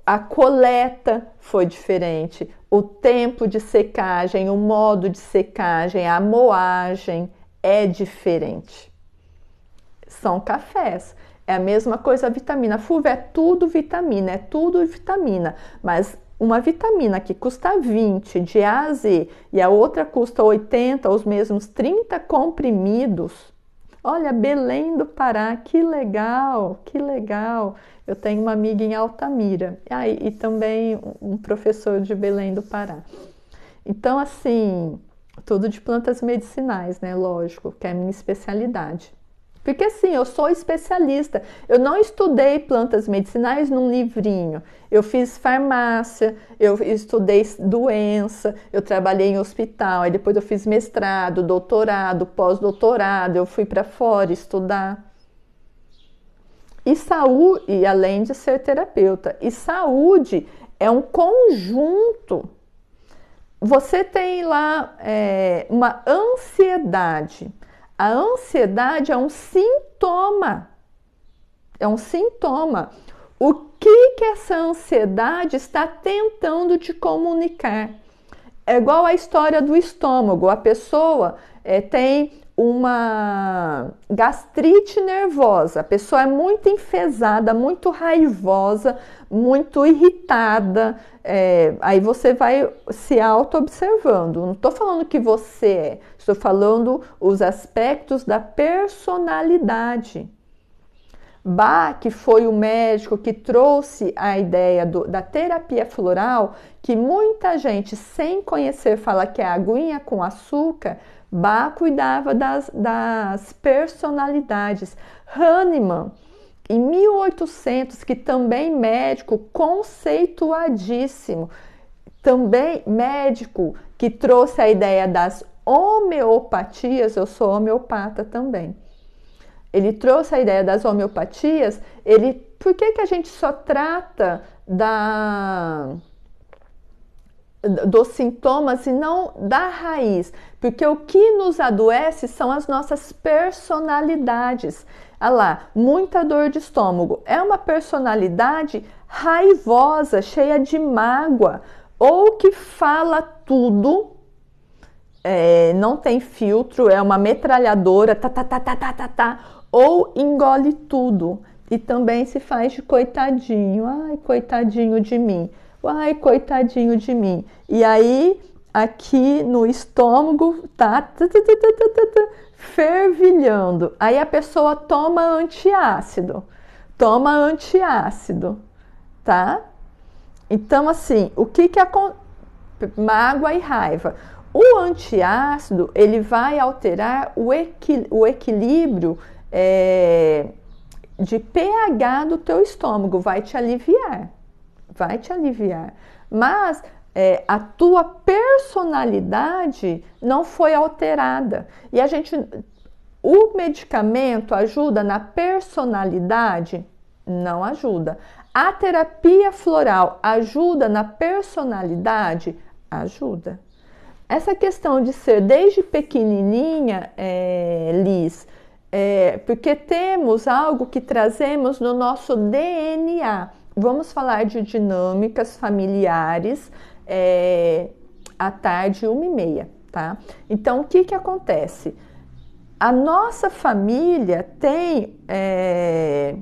a coleta foi diferente, o tempo de secagem, o modo de secagem, a moagem, é diferente. São cafés. É a mesma coisa a vitamina. FUV é tudo vitamina, é tudo vitamina. Mas uma vitamina que custa 20 de A a Z e a outra custa 80, os mesmos 30 comprimidos. Olha, Belém do Pará, que legal, que legal. Eu tenho uma amiga em Altamira ah, e, e também um professor de Belém do Pará. Então, assim, tudo de plantas medicinais, né? Lógico, que é a minha especialidade. Porque assim, eu sou especialista. Eu não estudei plantas medicinais num livrinho. Eu fiz farmácia, eu estudei doença, eu trabalhei em hospital, aí depois eu fiz mestrado, doutorado, pós-doutorado, eu fui para fora estudar. E saúde, e além de ser terapeuta, e saúde é um conjunto você tem lá é, uma ansiedade. A ansiedade é um sintoma. É um sintoma. O que que essa ansiedade está tentando te comunicar? É igual a história do estômago. A pessoa é, tem uma gastrite nervosa. A pessoa é muito enfesada, muito raivosa, muito irritada. É, aí você vai se auto-observando. Não estou falando que você é, estou falando os aspectos da personalidade. Bach foi o médico que trouxe a ideia do, da terapia floral, que muita gente, sem conhecer, fala que é aguinha com açúcar, Bach cuidava das, das personalidades. Hahnemann, em 1800, que também médico conceituadíssimo, também médico que trouxe a ideia das homeopatias, eu sou homeopata também. Ele trouxe a ideia das homeopatias, ele por que, que a gente só trata da dos sintomas e não da raiz, porque o que nos adoece são as nossas personalidades. Ah lá, muita dor de estômago é uma personalidade raivosa, cheia de mágoa, ou que fala tudo, é, não tem filtro, é uma metralhadora, tá, tá, tá, tá, tá, tá, tá, ou engole tudo e também se faz de coitadinho, ai, coitadinho de mim. Tipo, Ai, coitadinho de mim. E aí, aqui no estômago, tá fervilhando. Aí a pessoa toma antiácido. Toma antiácido, tá? Então, assim, o que que acontece? Mágoa e raiva. O antiácido, ele vai alterar o, equi o equilíbrio é, de pH do teu estômago, vai te aliviar vai te aliviar. Mas é, a tua personalidade não foi alterada. E a gente. O medicamento ajuda na personalidade? Não ajuda. A terapia floral ajuda na personalidade? Ajuda. Essa questão de ser desde pequenininha, é, Liz, é, porque temos algo que trazemos no nosso DNA Vamos falar de dinâmicas familiares é, à tarde, uma e meia, tá? Então, o que, que acontece? A nossa família tem é,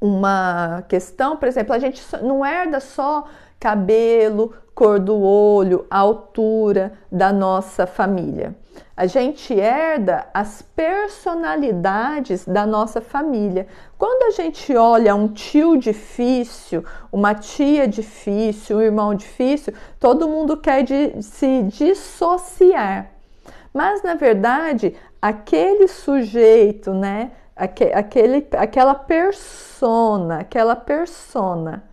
uma questão, por exemplo, a gente não herda só cabelo, cor do olho, a altura da nossa família. A gente herda as personalidades da nossa família. Quando a gente olha um tio difícil, uma tia difícil, um irmão difícil, todo mundo quer de, se dissociar. Mas na verdade, aquele sujeito, né? Aquele, aquela persona, aquela persona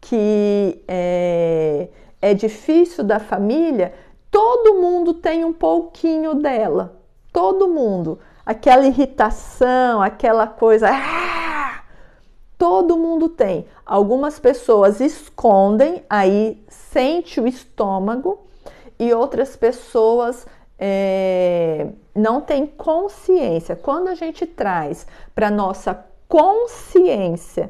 que é, é difícil da família, todo mundo tem um pouquinho dela. Todo mundo. Aquela irritação, aquela coisa. Ah! Todo mundo tem. Algumas pessoas escondem, aí sente o estômago, e outras pessoas é, não têm consciência. Quando a gente traz para nossa consciência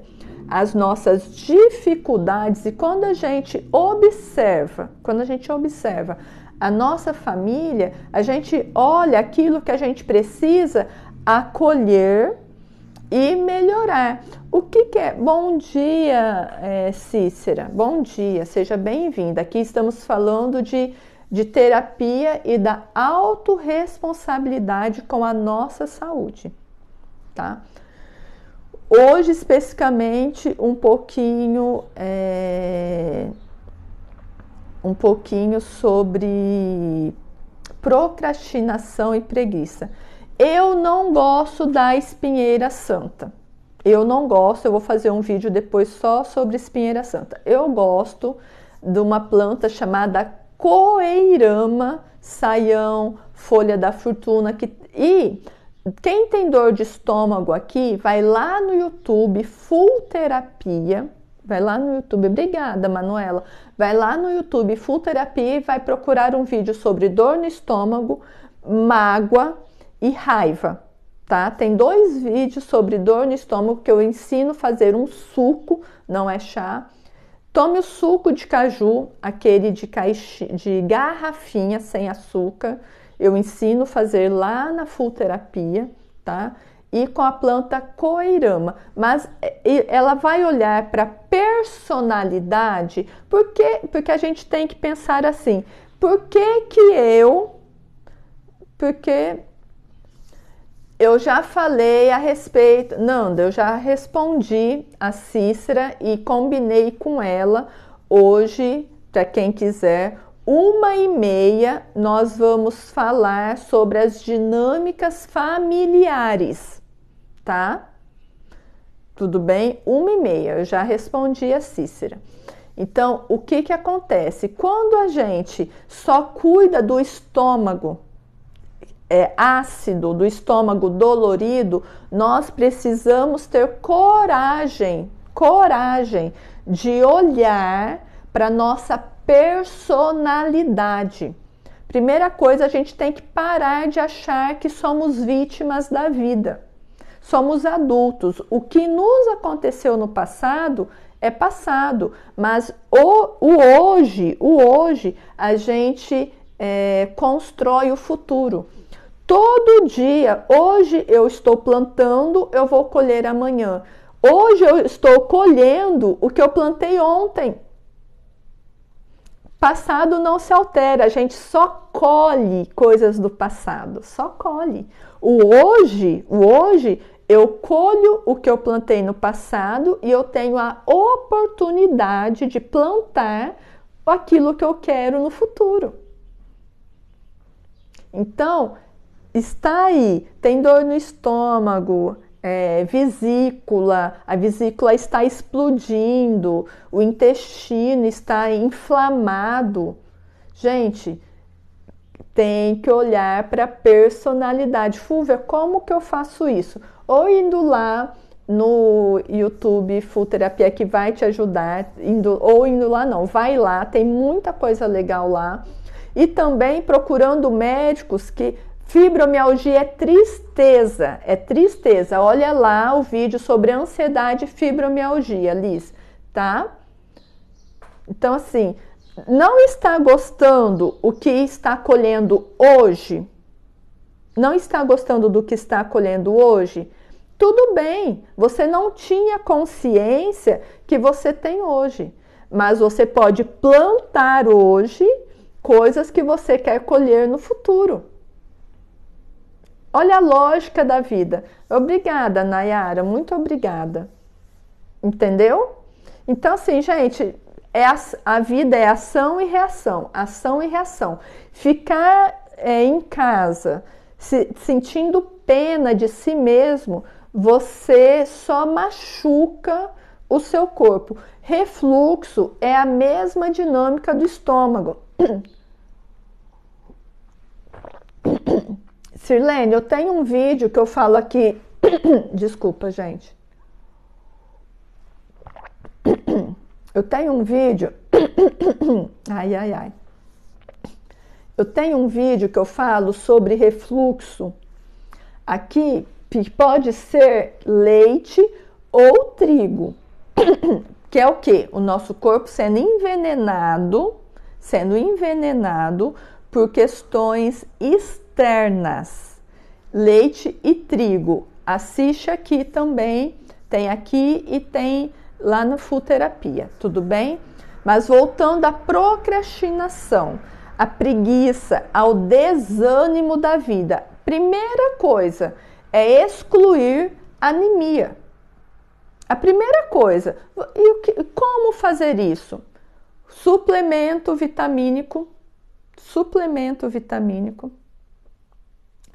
as nossas dificuldades e quando a gente observa, quando a gente observa a nossa família, a gente olha aquilo que a gente precisa acolher e melhorar. O que, que é? Bom dia, é, Cícera. Bom dia, seja bem-vinda. Aqui estamos falando de, de terapia e da autorresponsabilidade com a nossa saúde, tá? Hoje, especificamente, um pouquinho, é, um pouquinho sobre procrastinação e preguiça. Eu não gosto da espinheira santa. Eu não gosto, eu vou fazer um vídeo depois só sobre espinheira santa. Eu gosto de uma planta chamada coeirama, saião, folha da fortuna que e quem tem dor de estômago aqui, vai lá no YouTube, Full Terapia. Vai lá no YouTube, obrigada Manuela. Vai lá no YouTube, Full Terapia, e vai procurar um vídeo sobre dor no estômago, mágoa e raiva. Tá? Tem dois vídeos sobre dor no estômago que eu ensino a fazer um suco, não é chá. Tome o suco de caju, aquele de, caixi, de garrafinha sem açúcar eu ensino fazer lá na full terapia, tá? E com a planta coirama, mas é, ela vai olhar para personalidade, porque porque a gente tem que pensar assim: por que que eu porque eu já falei a respeito, Nanda, eu já respondi a Cícera e combinei com ela hoje, para quem quiser, uma e meia, nós vamos falar sobre as dinâmicas familiares, tá? Tudo bem? Uma e meia, eu já respondi a Cícera. Então, o que que acontece? Quando a gente só cuida do estômago é, ácido, do estômago dolorido, nós precisamos ter coragem, coragem de olhar para nossa personalidade. Primeira coisa, a gente tem que parar de achar que somos vítimas da vida. Somos adultos. O que nos aconteceu no passado é passado, mas o, o hoje, o hoje, a gente é, constrói o futuro. Todo dia, hoje eu estou plantando, eu vou colher amanhã. Hoje eu estou colhendo o que eu plantei ontem. Passado não se altera, a gente só colhe coisas do passado, só colhe. O hoje, o hoje, eu colho o que eu plantei no passado e eu tenho a oportunidade de plantar aquilo que eu quero no futuro. Então, está aí, tem dor no estômago, é, vesícula, a vesícula está explodindo, o intestino está inflamado. Gente, tem que olhar para a personalidade. Fulvia, como que eu faço isso? Ou indo lá no YouTube Futerapia que vai te ajudar, indo, ou indo lá não, vai lá, tem muita coisa legal lá. E também procurando médicos que Fibromialgia é tristeza, é tristeza. Olha lá o vídeo sobre ansiedade e fibromialgia, Liz, tá? Então, assim, não está gostando o que está colhendo hoje? Não está gostando do que está colhendo hoje? Tudo bem, você não tinha consciência que você tem hoje, mas você pode plantar hoje coisas que você quer colher no futuro. Olha a lógica da vida. Obrigada, Nayara, muito obrigada. Entendeu? Então, assim, gente, é a, a vida é ação e reação, ação e reação. Ficar é, em casa se, sentindo pena de si mesmo, você só machuca o seu corpo. Refluxo é a mesma dinâmica do estômago. [CLEARS THROAT] Sirlene, eu tenho um vídeo que eu falo aqui. [COUGHS] Desculpa, gente. [COUGHS] Eu tenho um vídeo. [COUGHS] Ai, ai, ai. Eu tenho um vídeo que eu falo sobre refluxo aqui, que pode ser leite ou trigo, que é o que? O nosso corpo sendo envenenado, sendo envenenado por questões externas externas, leite e trigo. Assiste aqui também, tem aqui e tem lá no Futerapia, tudo bem? Mas voltando à procrastinação, à preguiça, ao desânimo da vida, primeira coisa é excluir anemia. A primeira coisa, e que, como fazer isso? Suplemento vitamínico, suplemento vitamínico,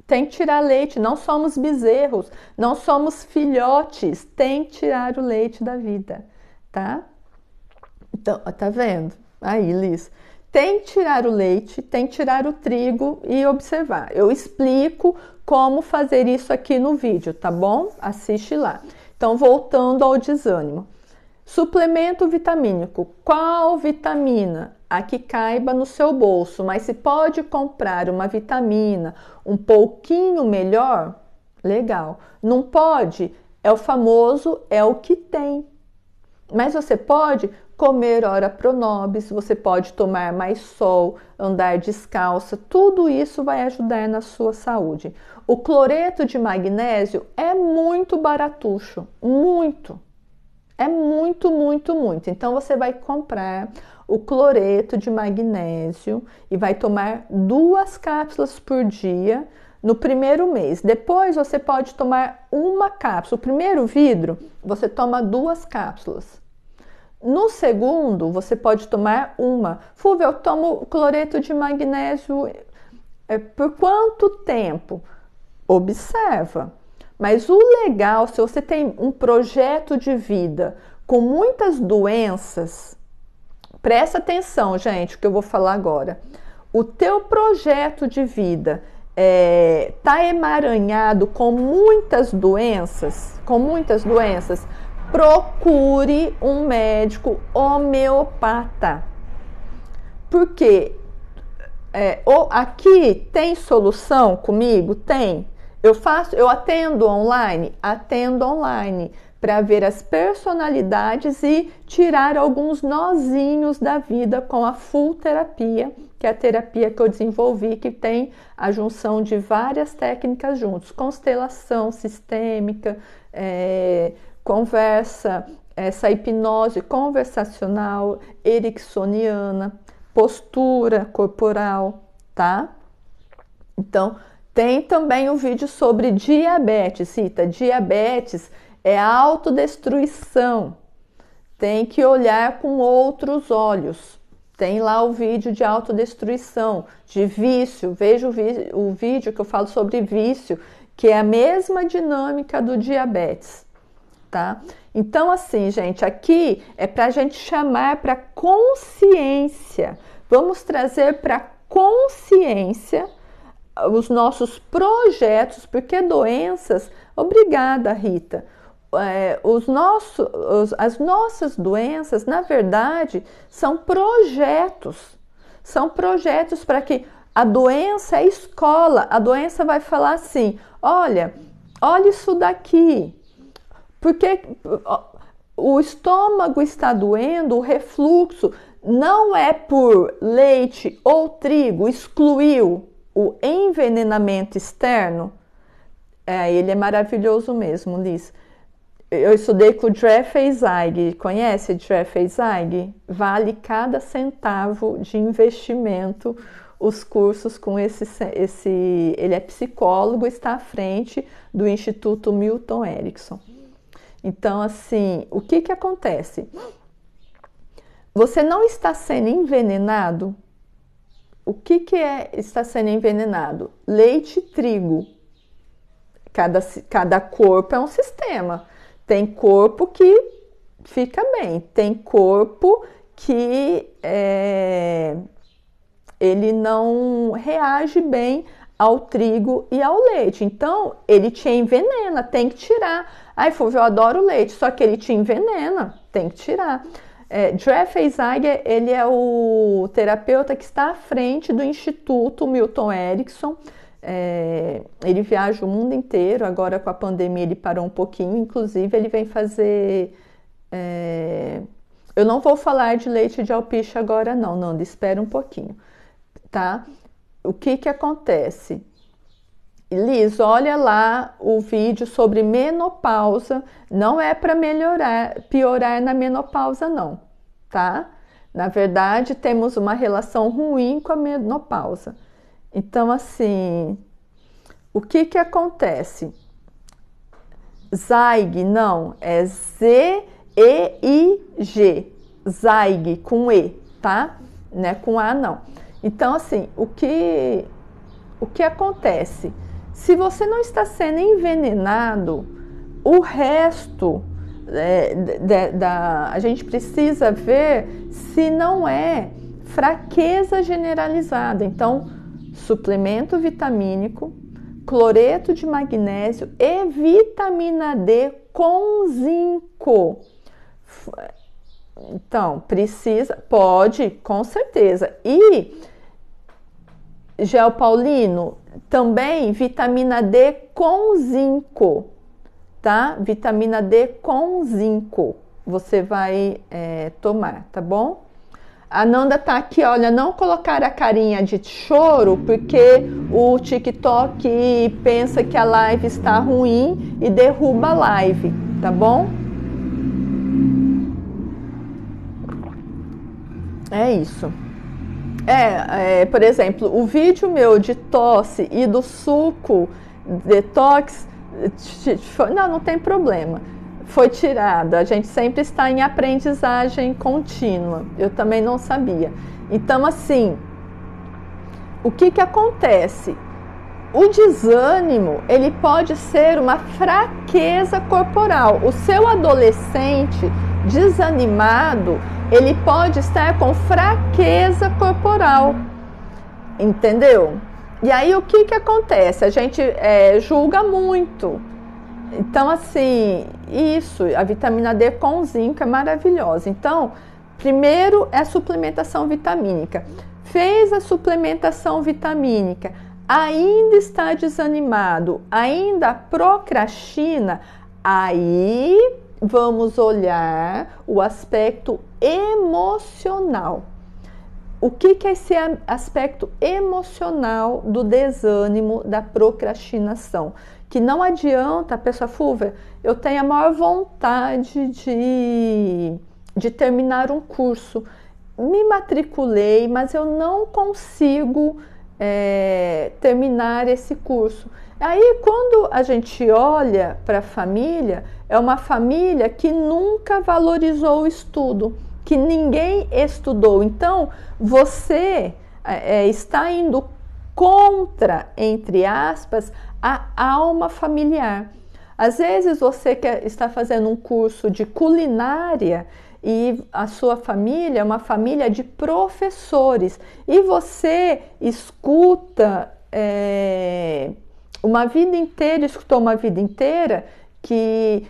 tem que tirar leite, não somos bezerros, não somos filhotes, tem que tirar o leite da vida, tá? Então, tá vendo? Aí, Liz. Tem que tirar o leite, tem que tirar o trigo e observar. Eu explico como fazer isso aqui no vídeo, tá bom? Assiste lá. Então, voltando ao desânimo. Suplemento vitamínico. Qual vitamina? A que caiba no seu bolso, mas se pode comprar uma vitamina um pouquinho melhor, legal. Não pode, é o famoso é o que tem. Mas você pode comer hora pronobis, você pode tomar mais sol, andar descalça, tudo isso vai ajudar na sua saúde. O cloreto de magnésio é muito baratucho, muito é muito, muito, muito. Então você vai comprar o cloreto de magnésio e vai tomar duas cápsulas por dia no primeiro mês. Depois você pode tomar uma cápsula. O primeiro vidro, você toma duas cápsulas. No segundo, você pode tomar uma. Fulvio, eu tomo cloreto de magnésio é, por quanto tempo? Observa. Mas o legal, se você tem um projeto de vida com muitas doenças, presta atenção, gente, o que eu vou falar agora. O teu projeto de vida é, tá emaranhado com muitas doenças, com muitas doenças, procure um médico homeopata. Porque é, ou aqui tem solução comigo? Tem. Eu faço, eu atendo online, atendo online para ver as personalidades e tirar alguns nozinhos da vida com a full terapia, que é a terapia que eu desenvolvi, que tem a junção de várias técnicas juntos, constelação sistêmica, é, conversa, essa hipnose conversacional ericksoniana, postura corporal, tá? Então, tem também um vídeo sobre diabetes, cita, diabetes é autodestruição. Tem que olhar com outros olhos. Tem lá o vídeo de autodestruição, de vício. Veja o, o vídeo que eu falo sobre vício, que é a mesma dinâmica do diabetes, tá? Então, assim, gente, aqui é para a gente chamar para consciência. Vamos trazer para consciência os nossos projetos, porque doenças, obrigada, Rita. É, os nossos, os, as nossas doenças, na verdade, são projetos. São projetos para que a doença é escola. A doença vai falar assim: olha, olha isso daqui. Porque o estômago está doendo, o refluxo não é por leite ou trigo, excluiu o envenenamento externo, é, ele é maravilhoso mesmo, Liz. Eu estudei com o Jeffrey Zweig. Conhece Jeffrey Zweig? Vale cada centavo de investimento os cursos com esse, esse. Ele é psicólogo, está à frente do Instituto Milton Erickson. Então, assim, o que, que acontece? Você não está sendo envenenado o que, que é, está sendo envenenado? Leite e trigo. Cada, cada corpo é um sistema. Tem corpo que fica bem, tem corpo que é, ele não reage bem ao trigo e ao leite. Então, ele te envenena, tem que tirar. Ai, Fulvio, eu adoro leite, só que ele te envenena, tem que tirar. É, Dreyfus ele é o terapeuta que está à frente do Instituto Milton Erickson. É, ele viaja o mundo inteiro, agora com a pandemia ele parou um pouquinho, inclusive ele vem fazer. É, eu não vou falar de leite de alpiche agora, não, Nanda, espera um pouquinho, tá? O que que acontece? Liz, olha lá o vídeo sobre menopausa. Não é para melhorar, piorar na menopausa, não, tá? Na verdade, temos uma relação ruim com a menopausa. Então, assim, o que que acontece? Zaig, não, é Z-E-I-G, Zaig com E, tá? Né? Com A, não. Então, assim, o que, o que acontece? Se você não está sendo envenenado, o resto é, da, da, a gente precisa ver se não é fraqueza generalizada. Então, suplemento vitamínico, cloreto de magnésio e vitamina D com zinco. Então, precisa, pode, com certeza. E gel paulino, também vitamina D com zinco, tá? Vitamina D com zinco você vai é, tomar, tá bom? A Nanda tá aqui, olha, não colocar a carinha de choro porque o TikTok pensa que a live está ruim e derruba a live, tá bom? É isso. É, é, por exemplo, o vídeo meu de tosse e do suco detox, não, não tem problema. Foi tirada. A gente sempre está em aprendizagem contínua. Eu também não sabia. Então, assim, o que, que acontece? O desânimo, ele pode ser uma fraqueza corporal. O seu adolescente desanimado, ele pode estar com fraqueza corporal, entendeu? E aí o que, que acontece? A gente é, julga muito. Então, assim, isso, a vitamina D com zinco é maravilhosa. Então, primeiro é a suplementação vitamínica. Fez a suplementação vitamínica, ainda está desanimado, ainda procrastina, aí vamos olhar o aspecto emocional. O que, que é esse aspecto emocional do desânimo, da procrastinação? Que não adianta a pessoa, Fulvia, eu tenho a maior vontade de, de terminar um curso, me matriculei, mas eu não consigo é, terminar esse curso. Aí, quando a gente olha para a família, é uma família que nunca valorizou o estudo que ninguém estudou. Então, você é, é, está indo contra, entre aspas, a alma familiar. Às vezes você quer, está fazendo um curso de culinária e a sua família é uma família de professores e você escuta é, uma vida inteira, escutou uma vida inteira que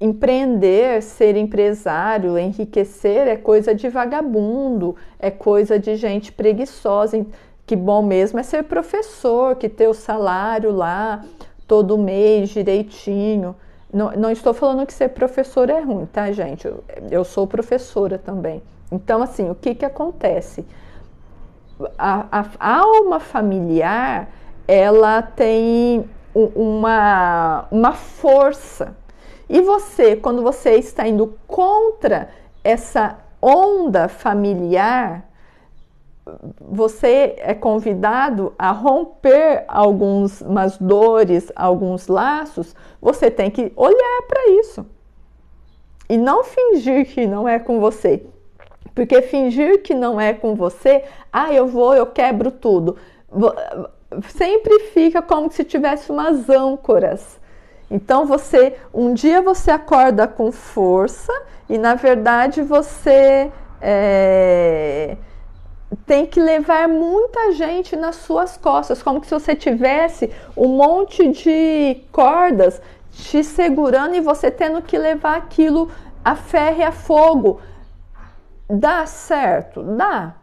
empreender, ser empresário, enriquecer é coisa de vagabundo, é coisa de gente preguiçosa. Que bom mesmo é ser professor, que ter o salário lá todo mês direitinho. Não, não estou falando que ser professor é ruim, tá, gente? Eu, eu sou professora também. Então, assim, o que, que acontece? A, a, a alma familiar ela tem uma, uma força e você, quando você está indo contra essa onda familiar, você é convidado a romper algumas dores, alguns laços, você tem que olhar para isso. E não fingir que não é com você. Porque fingir que não é com você, ah, eu vou, eu quebro tudo. Sempre fica como se tivesse umas âncoras então você, um dia você acorda com força e na verdade você é, tem que levar muita gente nas suas costas, como se você tivesse um monte de cordas te segurando e você tendo que levar aquilo a ferro e a fogo. Dá certo? Dá.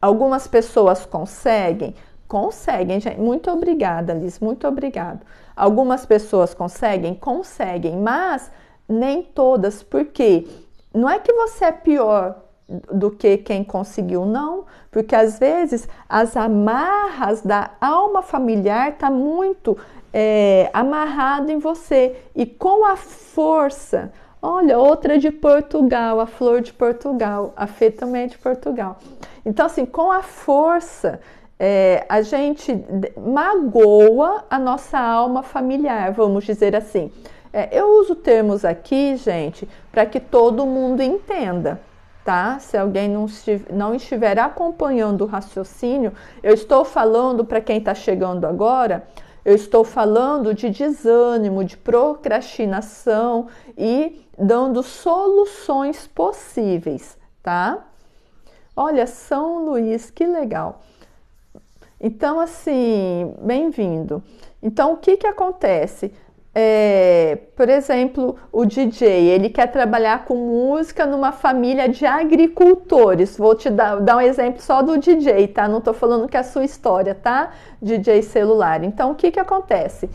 Algumas pessoas conseguem? Conseguem, gente. Muito obrigada, Liz. Muito obrigada. Algumas pessoas conseguem? Conseguem, mas nem todas, porque não é que você é pior do que quem conseguiu, não, porque às vezes as amarras da alma familiar está muito é, amarrado em você e com a força. Olha, outra de Portugal, a flor de Portugal, a Fê também é de Portugal. Então, assim, com a força é, a gente magoa a nossa alma familiar, vamos dizer assim. É, eu uso termos aqui, gente, para que todo mundo entenda, tá? Se alguém não, não estiver acompanhando o raciocínio, eu estou falando para quem está chegando agora, eu estou falando de desânimo, de procrastinação e dando soluções possíveis, tá? Olha, São Luís, que legal! Então, assim, bem-vindo. Então, o que, que acontece? É, por exemplo, o DJ, ele quer trabalhar com música numa família de agricultores. Vou te dar, dar um exemplo só do DJ, tá? Não estou falando que é a sua história, tá? DJ celular. Então, o que, que acontece?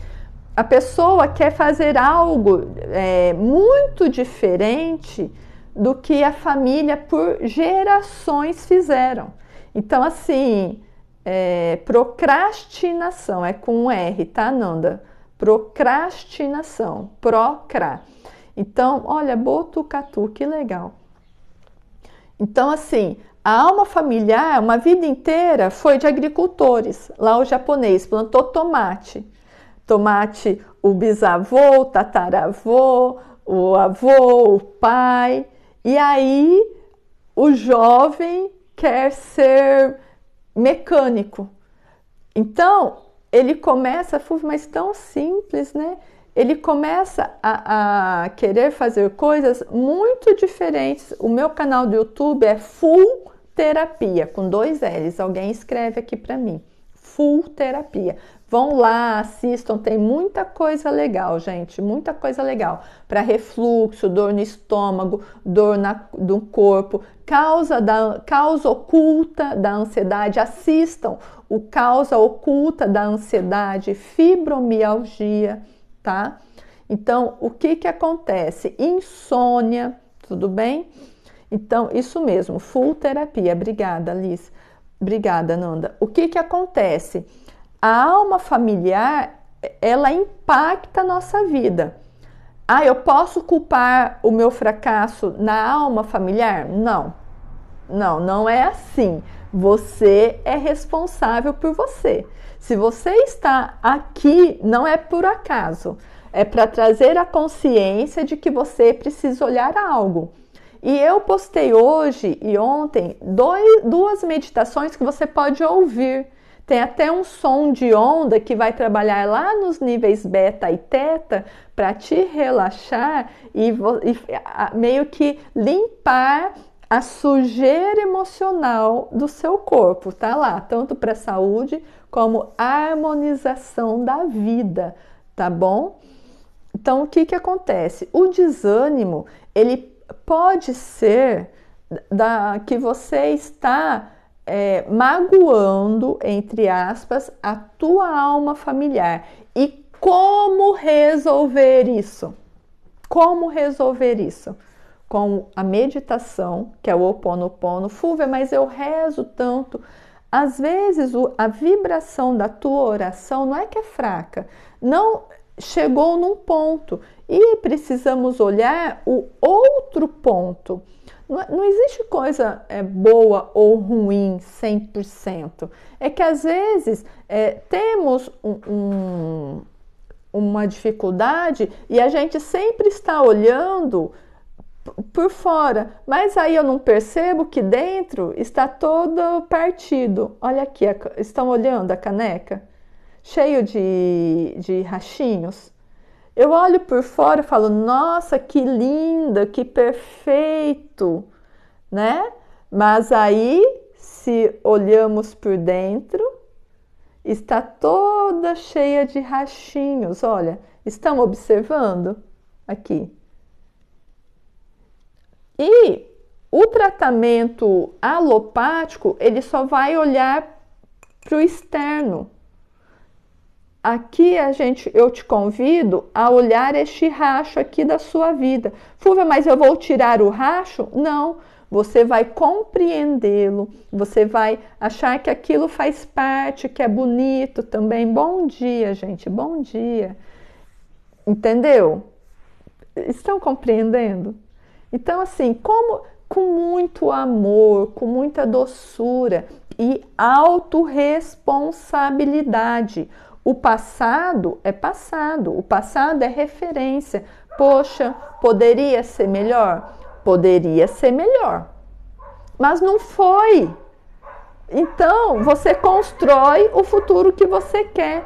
A pessoa quer fazer algo é, muito diferente do que a família por gerações fizeram. Então, assim, é, procrastinação, é com um R, tá, Nanda? Procrastinação, procra. Então, olha, Botucatu, que legal. Então, assim, a alma familiar, uma vida inteira, foi de agricultores. Lá o japonês plantou tomate. Tomate, o bisavô, o tataravô, o avô, o pai. E aí, o jovem quer ser mecânico. Então, ele começa, mas tão simples, né? Ele começa a, a querer fazer coisas muito diferentes. O meu canal do YouTube é Full Terapia, com dois L's. Alguém escreve aqui para mim full terapia. Vão lá, assistam, tem muita coisa legal, gente, muita coisa legal. Para refluxo, dor no estômago, dor na, no corpo, causa, da, causa oculta da ansiedade, assistam o causa oculta da ansiedade, fibromialgia, tá? Então, o que que acontece? Insônia, tudo bem? Então, isso mesmo, full terapia. Obrigada, Liz. Obrigada, Nanda. O que que acontece? A alma familiar, ela impacta a nossa vida. Ah, eu posso culpar o meu fracasso na alma familiar? Não. Não, não é assim. Você é responsável por você. Se você está aqui, não é por acaso. É para trazer a consciência de que você precisa olhar algo. E eu postei hoje e ontem dois, duas meditações que você pode ouvir. Tem até um som de onda que vai trabalhar lá nos níveis beta e teta para te relaxar e, e meio que limpar a sujeira emocional do seu corpo, tá lá, tanto para saúde como harmonização da vida, tá bom? Então o que que acontece? O desânimo, ele pode ser da, que você está é, magoando, entre aspas, a tua alma familiar. E como resolver isso? Como resolver isso? Com a meditação, que é o Ho oponopono. Fúvia, mas eu rezo tanto. Às vezes a vibração da tua oração não é que é fraca, não chegou num ponto e precisamos olhar o outro ponto. Não existe coisa é, boa ou ruim 100%. É que às vezes é, temos um, um, uma dificuldade e a gente sempre está olhando por fora, mas aí eu não percebo que dentro está todo partido. Olha aqui, estão olhando a caneca? Cheio de, de rachinhos. Eu olho por fora e falo, nossa, que linda, que perfeito, né? Mas aí, se olhamos por dentro, está toda cheia de rachinhos. Olha, estão observando aqui. E o tratamento alopático, ele só vai olhar para o externo, aqui a gente, eu te convido a olhar este racho aqui da sua vida. Fulvia, mas eu vou tirar o racho? Não. Você vai compreendê-lo, você vai achar que aquilo faz parte, que é bonito também. Bom dia, gente, bom dia. Entendeu? Estão compreendendo? Então, assim, como com muito amor, com muita doçura e autorresponsabilidade. O passado é passado, o passado é referência. Poxa, poderia ser melhor? Poderia ser melhor, mas não foi. Então, você constrói o futuro que você quer.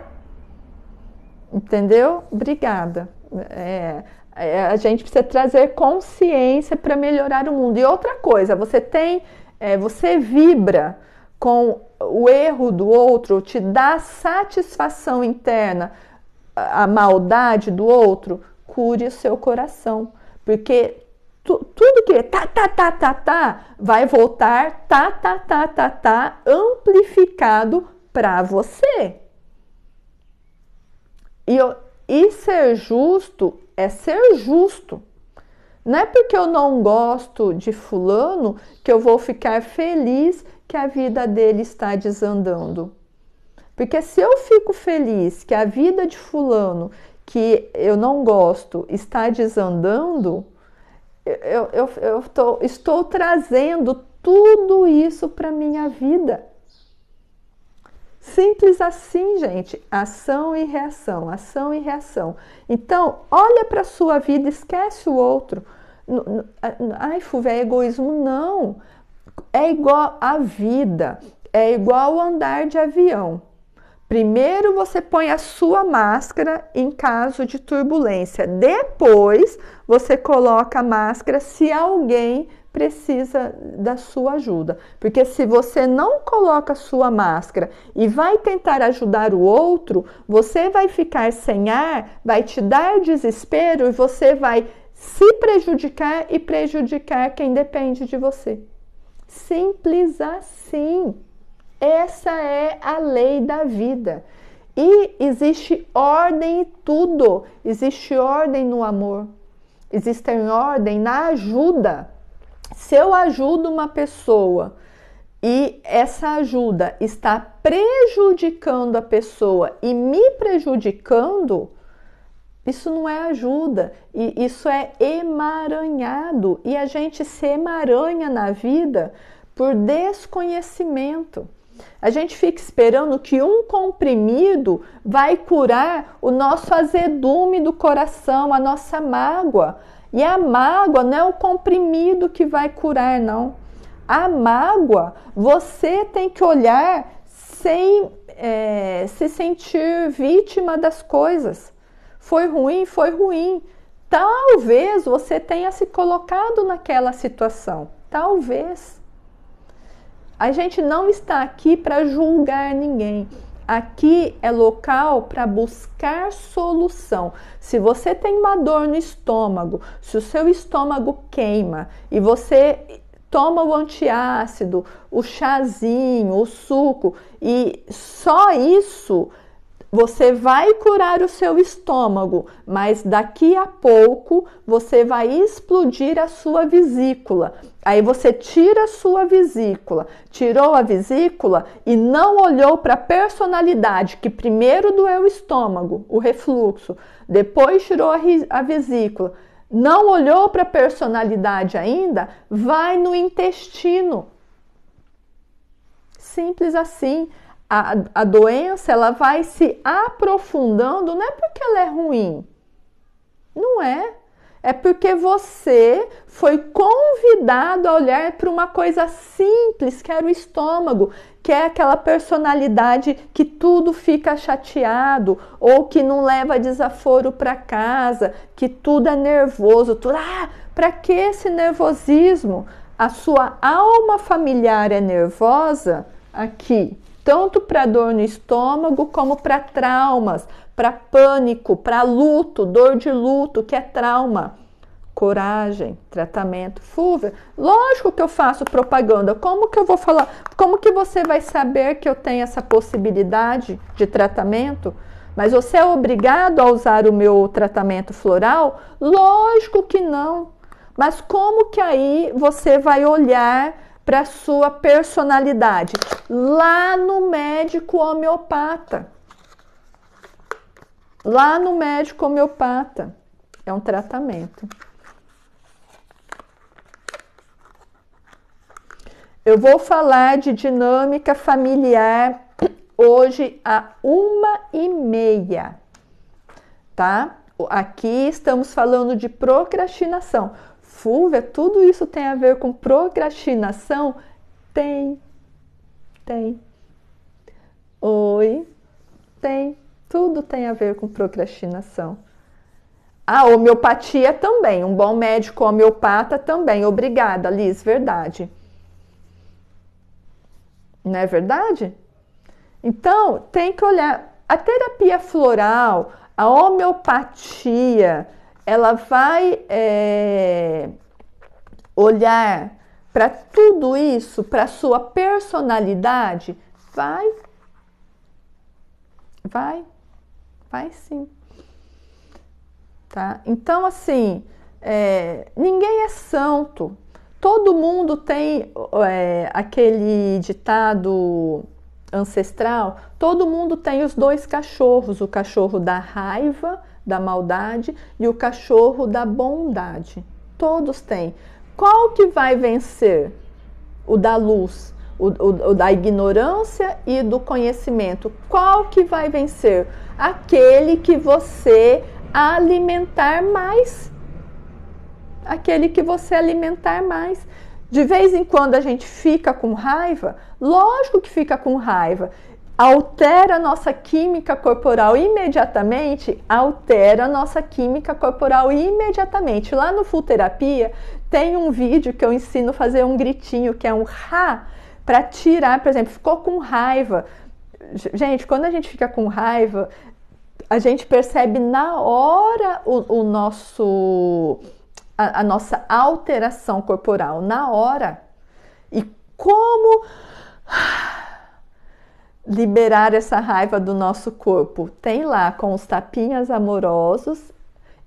Entendeu? Obrigada. É, é, a gente precisa trazer consciência para melhorar o mundo. E outra coisa, você tem, é, você vibra com o erro do outro te dá satisfação interna, a maldade do outro, cure o seu coração, porque tu, tudo que é tá tá tá tá tá vai voltar tá tá tá tá tá amplificado para você. E, eu, e ser justo é ser justo. Não é porque eu não gosto de fulano que eu vou ficar feliz que a vida dele está desandando. Porque se eu fico feliz que a vida de fulano que eu não gosto está desandando, eu, eu, eu tô, estou trazendo tudo isso para minha vida. Simples assim, gente. Ação e reação, ação e reação. Então, olha para a sua vida, esquece o outro. Ai, Fulvio, é egoísmo? Não é igual a vida, é igual andar de avião. Primeiro você põe a sua máscara em caso de turbulência. Depois você coloca a máscara se alguém precisa da sua ajuda. Porque se você não coloca a sua máscara e vai tentar ajudar o outro, você vai ficar sem ar, vai te dar desespero e você vai se prejudicar e prejudicar quem depende de você. Simples assim. Essa é a lei da vida. E existe ordem em tudo. Existe ordem no amor. Existe ordem na ajuda. Se eu ajudo uma pessoa e essa ajuda está prejudicando a pessoa e me prejudicando, isso não é ajuda, e isso é emaranhado. E a gente se emaranha na vida por desconhecimento. A gente fica esperando que um comprimido vai curar o nosso azedume do coração, a nossa mágoa. E a mágoa não é o comprimido que vai curar, não. A mágoa você tem que olhar sem é, se sentir vítima das coisas foi ruim, foi ruim. Talvez você tenha se colocado naquela situação. Talvez. A gente não está aqui para julgar ninguém. Aqui é local para buscar solução. Se você tem uma dor no estômago, se o seu estômago queima e você toma o antiácido, o chazinho, o suco e só isso você vai curar o seu estômago, mas daqui a pouco você vai explodir a sua vesícula. Aí você tira a sua vesícula, tirou a vesícula e não olhou para a personalidade, que primeiro doeu o estômago, o refluxo, depois tirou a, a vesícula. Não olhou para a personalidade ainda, vai no intestino. Simples assim a, a doença ela vai se aprofundando, não é porque ela é ruim. Não é. É porque você foi convidado a olhar para uma coisa simples, que era o estômago, que é aquela personalidade que tudo fica chateado, ou que não leva desaforo para casa, que tudo é nervoso, tudo. Ah, para que esse nervosismo? A sua alma familiar é nervosa? Aqui, tanto para dor no estômago como para traumas, para pânico, para luto, dor de luto, que é trauma. Coragem, tratamento Fúvia. Lógico que eu faço propaganda. Como que eu vou falar? Como que você vai saber que eu tenho essa possibilidade de tratamento? Mas você é obrigado a usar o meu tratamento floral? Lógico que não. Mas como que aí você vai olhar para sua personalidade lá no médico homeopata. Lá no médico homeopata é um tratamento. Eu vou falar de dinâmica familiar hoje a uma e meia, tá? Aqui estamos falando de procrastinação. Fúvia, tudo isso tem a ver com procrastinação? Tem. Tem. Oi. Tem. Tudo tem a ver com procrastinação. A homeopatia também. Um bom médico homeopata também. Obrigada, Liz. Verdade. Não é verdade? Então, tem que olhar. A terapia floral, a homeopatia, ela vai é, olhar para tudo isso, para sua personalidade? Vai. Vai. Vai sim. Tá? Então, assim, é, ninguém é santo. Todo mundo tem é, aquele ditado ancestral: todo mundo tem os dois cachorros, o cachorro da raiva da maldade e o cachorro da bondade. Todos têm. Qual que vai vencer? O da luz, o, o, o, da ignorância e do conhecimento. Qual que vai vencer? Aquele que você alimentar mais. Aquele que você alimentar mais. De vez em quando a gente fica com raiva, lógico que fica com raiva altera a nossa química corporal imediatamente, altera a nossa química corporal imediatamente. Lá no Full Terapia tem um vídeo que eu ensino a fazer um gritinho, que é um ra, para tirar, por exemplo, ficou com raiva. Gente, quando a gente fica com raiva, a gente percebe na hora o, o nosso a, a nossa alteração corporal na hora. E como liberar essa raiva do nosso corpo? Tem lá com os tapinhas amorosos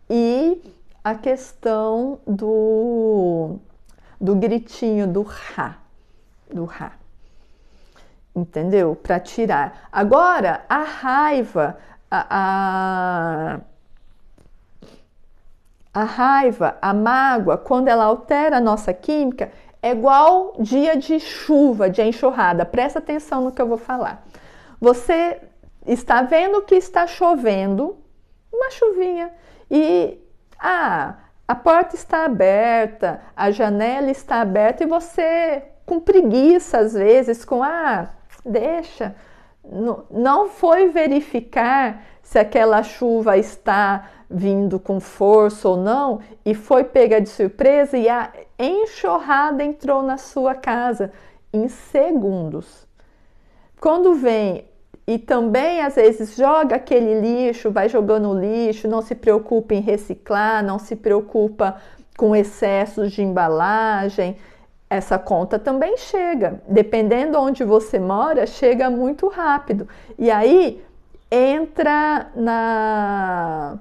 e a questão do, do gritinho do ra, do ra. Entendeu? Para tirar. Agora, a raiva, a, a, a raiva, a mágoa, quando ela altera a nossa química, é igual dia de chuva, de enxurrada. Presta atenção no que eu vou falar. Você está vendo que está chovendo, uma chuvinha, e ah, a porta está aberta, a janela está aberta e você com preguiça às vezes, com ah, deixa, não foi verificar se aquela chuva está vindo com força ou não e foi pega de surpresa e a enxurrada entrou na sua casa em segundos. Quando vem e também, às vezes, joga aquele lixo, vai jogando lixo, não se preocupa em reciclar, não se preocupa com excessos de embalagem. Essa conta também chega. Dependendo onde você mora, chega muito rápido. E aí entra na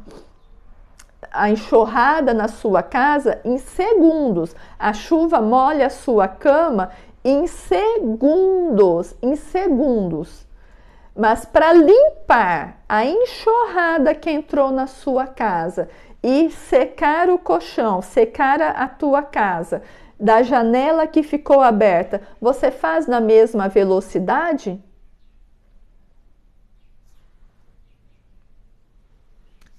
a enxurrada na sua casa em segundos. A chuva molha a sua cama em segundos, em segundos mas para limpar a enxurrada que entrou na sua casa e secar o colchão, secar a tua casa da janela que ficou aberta, você faz na mesma velocidade?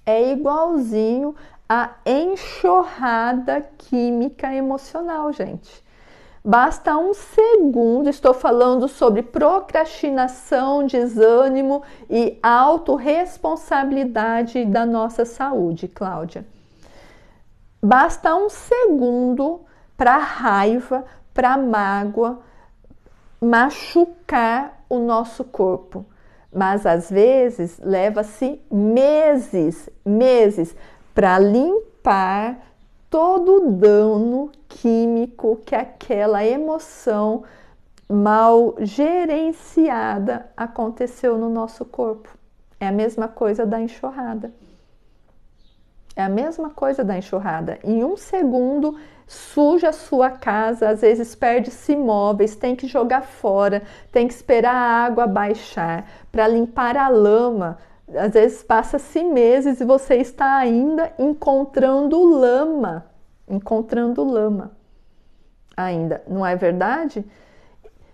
É igualzinho a enxurrada química emocional, gente. Basta um segundo, estou falando sobre procrastinação, desânimo e autorresponsabilidade da nossa saúde, Cláudia. Basta um segundo para raiva, para mágoa, machucar o nosso corpo. Mas às vezes leva-se meses, meses para limpar, todo o dano químico que aquela emoção mal gerenciada aconteceu no nosso corpo. É a mesma coisa da enxurrada. É a mesma coisa da enxurrada. Em um segundo, suja a sua casa, às vezes perde-se imóveis, tem que jogar fora, tem que esperar a água baixar para limpar a lama às vezes passa-se assim meses e você está ainda encontrando lama, encontrando lama ainda, não é verdade?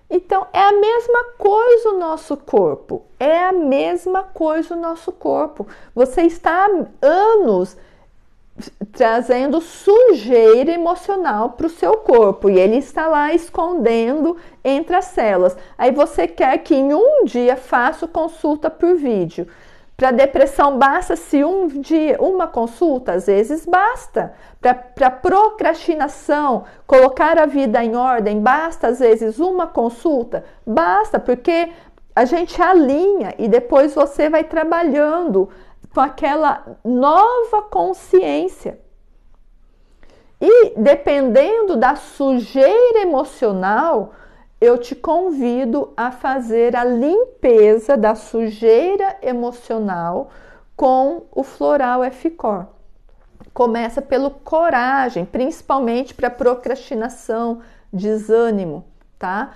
Então é a mesma coisa o nosso corpo, é a mesma coisa o nosso corpo. Você está há anos trazendo sujeira emocional para o seu corpo e ele está lá escondendo entre as células. Aí você quer que em um dia faça consulta por vídeo. Para depressão basta-se um dia, uma consulta, às vezes basta. Para procrastinação, colocar a vida em ordem, basta às vezes uma consulta, basta, porque a gente alinha e depois você vai trabalhando com aquela nova consciência. E dependendo da sujeira emocional, eu te convido a fazer a limpeza da sujeira emocional com o floral F-Core. Começa pelo coragem, principalmente para procrastinação, desânimo, tá?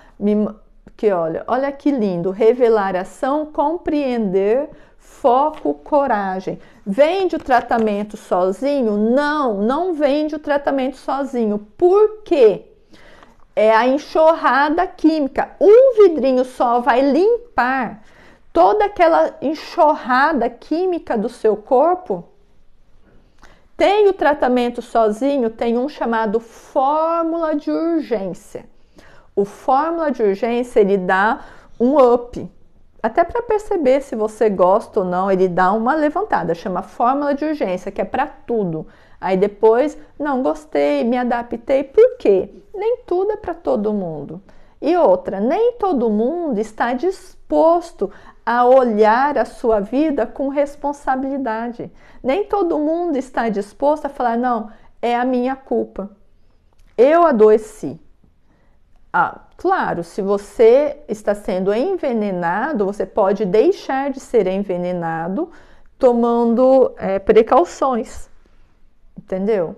que olha, olha que lindo, revelar ação, compreender, foco, coragem. Vende o tratamento sozinho? Não, não vende o tratamento sozinho. Por quê? é a enxurrada química. Um vidrinho só vai limpar toda aquela enxurrada química do seu corpo. Tem o tratamento sozinho, tem um chamado fórmula de urgência. O fórmula de urgência ele dá um up, até para perceber se você gosta ou não, ele dá uma levantada, chama fórmula de urgência, que é para tudo. Aí depois, não gostei, me adaptei, por quê? Nem tudo é para todo mundo. E outra, nem todo mundo está disposto a olhar a sua vida com responsabilidade. Nem todo mundo está disposto a falar, não, é a minha culpa. Eu adoeci. Ah, claro, se você está sendo envenenado, você pode deixar de ser envenenado tomando é, precauções entendeu?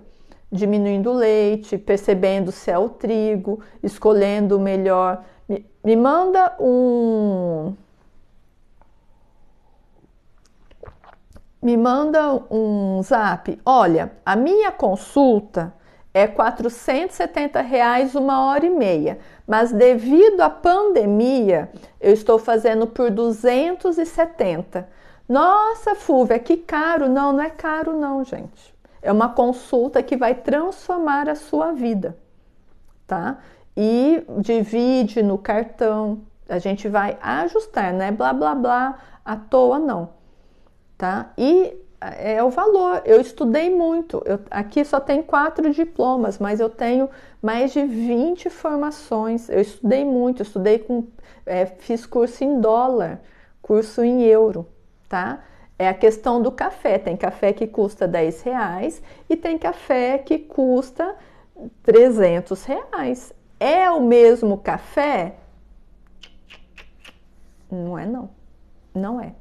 Diminuindo o leite, percebendo se é o trigo, escolhendo o melhor. Me, me manda um. Me manda um zap. Olha, a minha consulta é 470 reais uma hora e meia, mas devido à pandemia eu estou fazendo por 270. Nossa, Fulvia, que caro! Não, não é caro não, gente. É uma consulta que vai transformar a sua vida, tá? E divide no cartão. A gente vai ajustar, né? Blá blá blá, à toa não, tá? E é, é o valor. Eu estudei muito. Eu, aqui só tem quatro diplomas, mas eu tenho mais de 20 formações. Eu estudei muito, eu estudei com. É, fiz curso em dólar, curso em euro, tá? É a questão do café. Tem café que custa 10 reais e tem café que custa 300 reais. É o mesmo café? Não é não. Não é.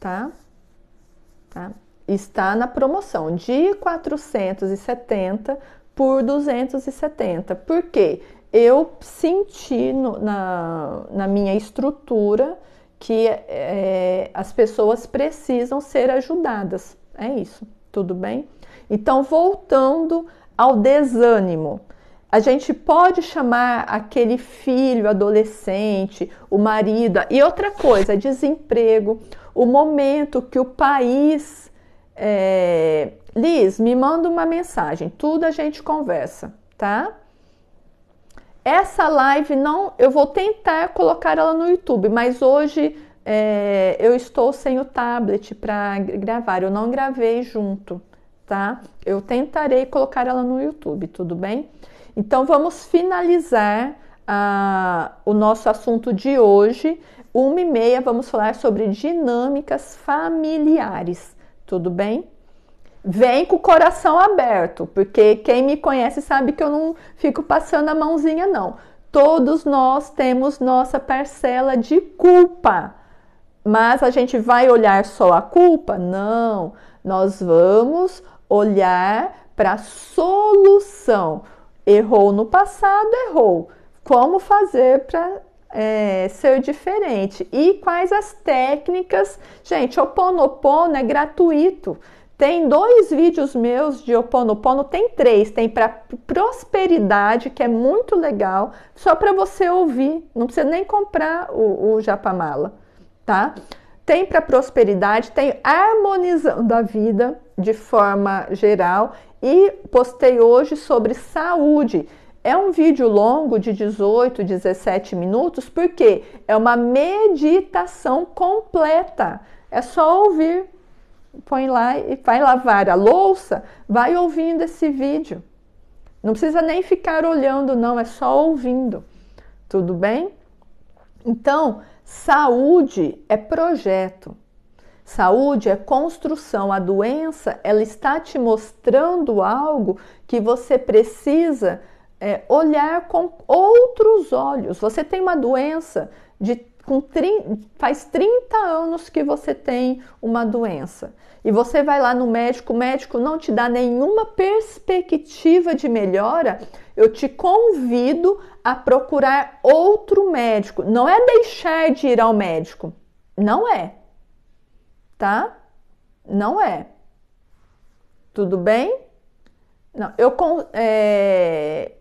Tá? Tá? Está na promoção de 470 por 270. Por quê? Eu senti no, na, na minha estrutura que é, as pessoas precisam ser ajudadas. É isso, tudo bem? Então, voltando ao desânimo. A gente pode chamar aquele filho adolescente, o marido. E outra coisa, desemprego, o momento que o país. É... Liz, me manda uma mensagem, tudo a gente conversa, tá? Essa live não, eu vou tentar colocar ela no YouTube, mas hoje é, eu estou sem o tablet para gravar, eu não gravei junto, tá? Eu tentarei colocar ela no YouTube, tudo bem? Então vamos finalizar a, o nosso assunto de hoje. Uma e meia vamos falar sobre dinâmicas familiares, tudo bem? vem com o coração aberto, porque quem me conhece sabe que eu não fico passando a mãozinha, não. Todos nós temos nossa parcela de culpa. Mas a gente vai olhar só a culpa? Não. Nós vamos olhar para a solução. Errou no passado, errou. Como fazer para é, ser diferente? E quais as técnicas? Gente, o Ponopono é gratuito. Tem dois vídeos meus de Opono Oponopono, tem três, tem para prosperidade, que é muito legal, só para você ouvir, não precisa nem comprar o, o Japamala, tá? Tem para prosperidade, tem harmonizando a vida de forma geral e postei hoje sobre saúde. É um vídeo longo de 18, 17 minutos, porque é uma meditação completa. É só ouvir põe lá e vai lavar a louça, vai ouvindo esse vídeo. Não precisa nem ficar olhando, não, é só ouvindo. Tudo bem? Então, saúde é projeto. Saúde é construção. A doença, ela está te mostrando algo que você precisa é, olhar com outros olhos. Você tem uma doença de com 30, faz 30 anos que você tem uma doença. E você vai lá no médico, o médico não te dá nenhuma perspectiva de melhora, eu te convido a procurar outro médico. Não é deixar de ir ao médico. Não é. Tá? Não é. Tudo bem? Não, eu é,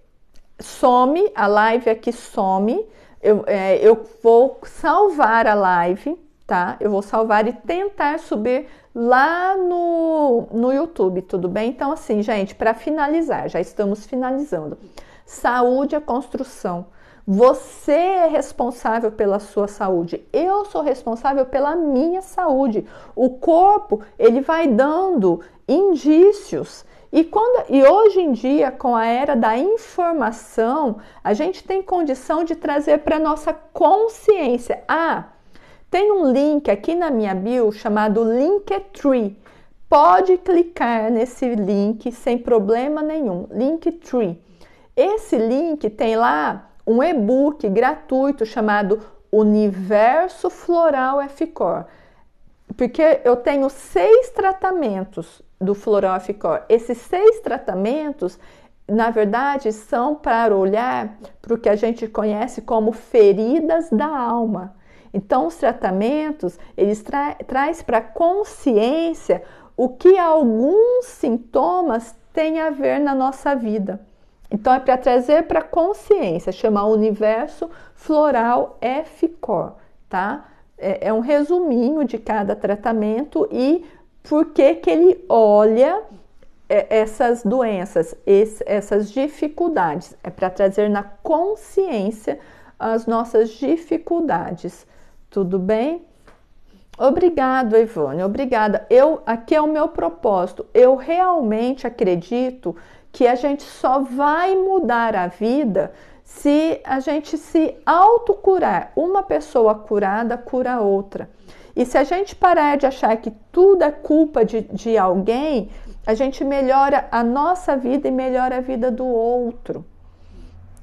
some, a live aqui some. Eu, é, eu vou salvar a live, tá? Eu vou salvar e tentar subir lá no, no YouTube, tudo bem? Então, assim, gente, para finalizar, já estamos finalizando. Saúde é construção. Você é responsável pela sua saúde. Eu sou responsável pela minha saúde. O corpo, ele vai dando indícios e, quando, e hoje em dia, com a era da informação, a gente tem condição de trazer para nossa consciência. Ah, tem um link aqui na minha bio chamado Linktree. Pode clicar nesse link sem problema nenhum. Linktree. Esse link tem lá um e-book gratuito chamado Universo Floral F-Core. Porque eu tenho seis tratamentos do Florenficor. Esses seis tratamentos, na verdade, são para olhar para o que a gente conhece como feridas da alma. Então, os tratamentos, eles tra traz para consciência o que alguns sintomas têm a ver na nossa vida. Então, é para trazer para consciência, chamar universo floral F-Core, tá? É, é um resuminho de cada tratamento e por que, que ele olha é, essas doenças, essas dificuldades. É para trazer na consciência as nossas dificuldades. Tudo bem? Obrigado, Ivone. Obrigada. Eu aqui é o meu propósito. Eu realmente acredito que a gente só vai mudar a vida se a gente se autocurar. Uma pessoa curada cura outra. E se a gente parar de achar que tudo é culpa de, de alguém, a gente melhora a nossa vida e melhora a vida do outro.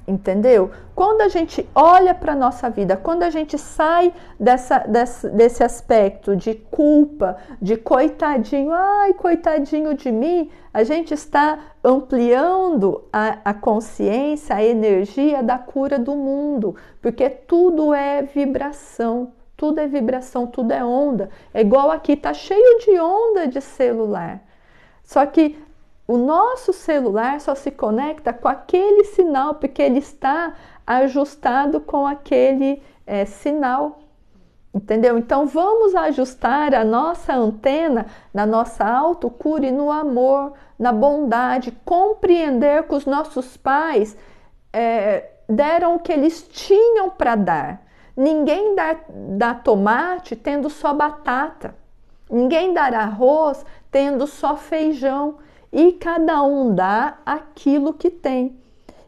Entendeu? Quando a gente olha para a nossa vida, quando a gente sai dessa, desse, desse aspecto de culpa, de coitadinho, ai, coitadinho de mim, a gente está ampliando a, a consciência, a energia da cura do mundo, porque tudo é vibração tudo é vibração, tudo é onda. É igual aqui, tá cheio de onda de celular. Só que o nosso celular só se conecta com aquele sinal, porque ele está ajustado com aquele é, sinal. Entendeu? Então vamos ajustar a nossa antena na nossa autocura e no amor, na bondade, compreender que os nossos pais é, deram o que eles tinham para dar Ninguém dá, dá tomate tendo só batata. Ninguém dá arroz tendo só feijão. E cada um dá aquilo que tem.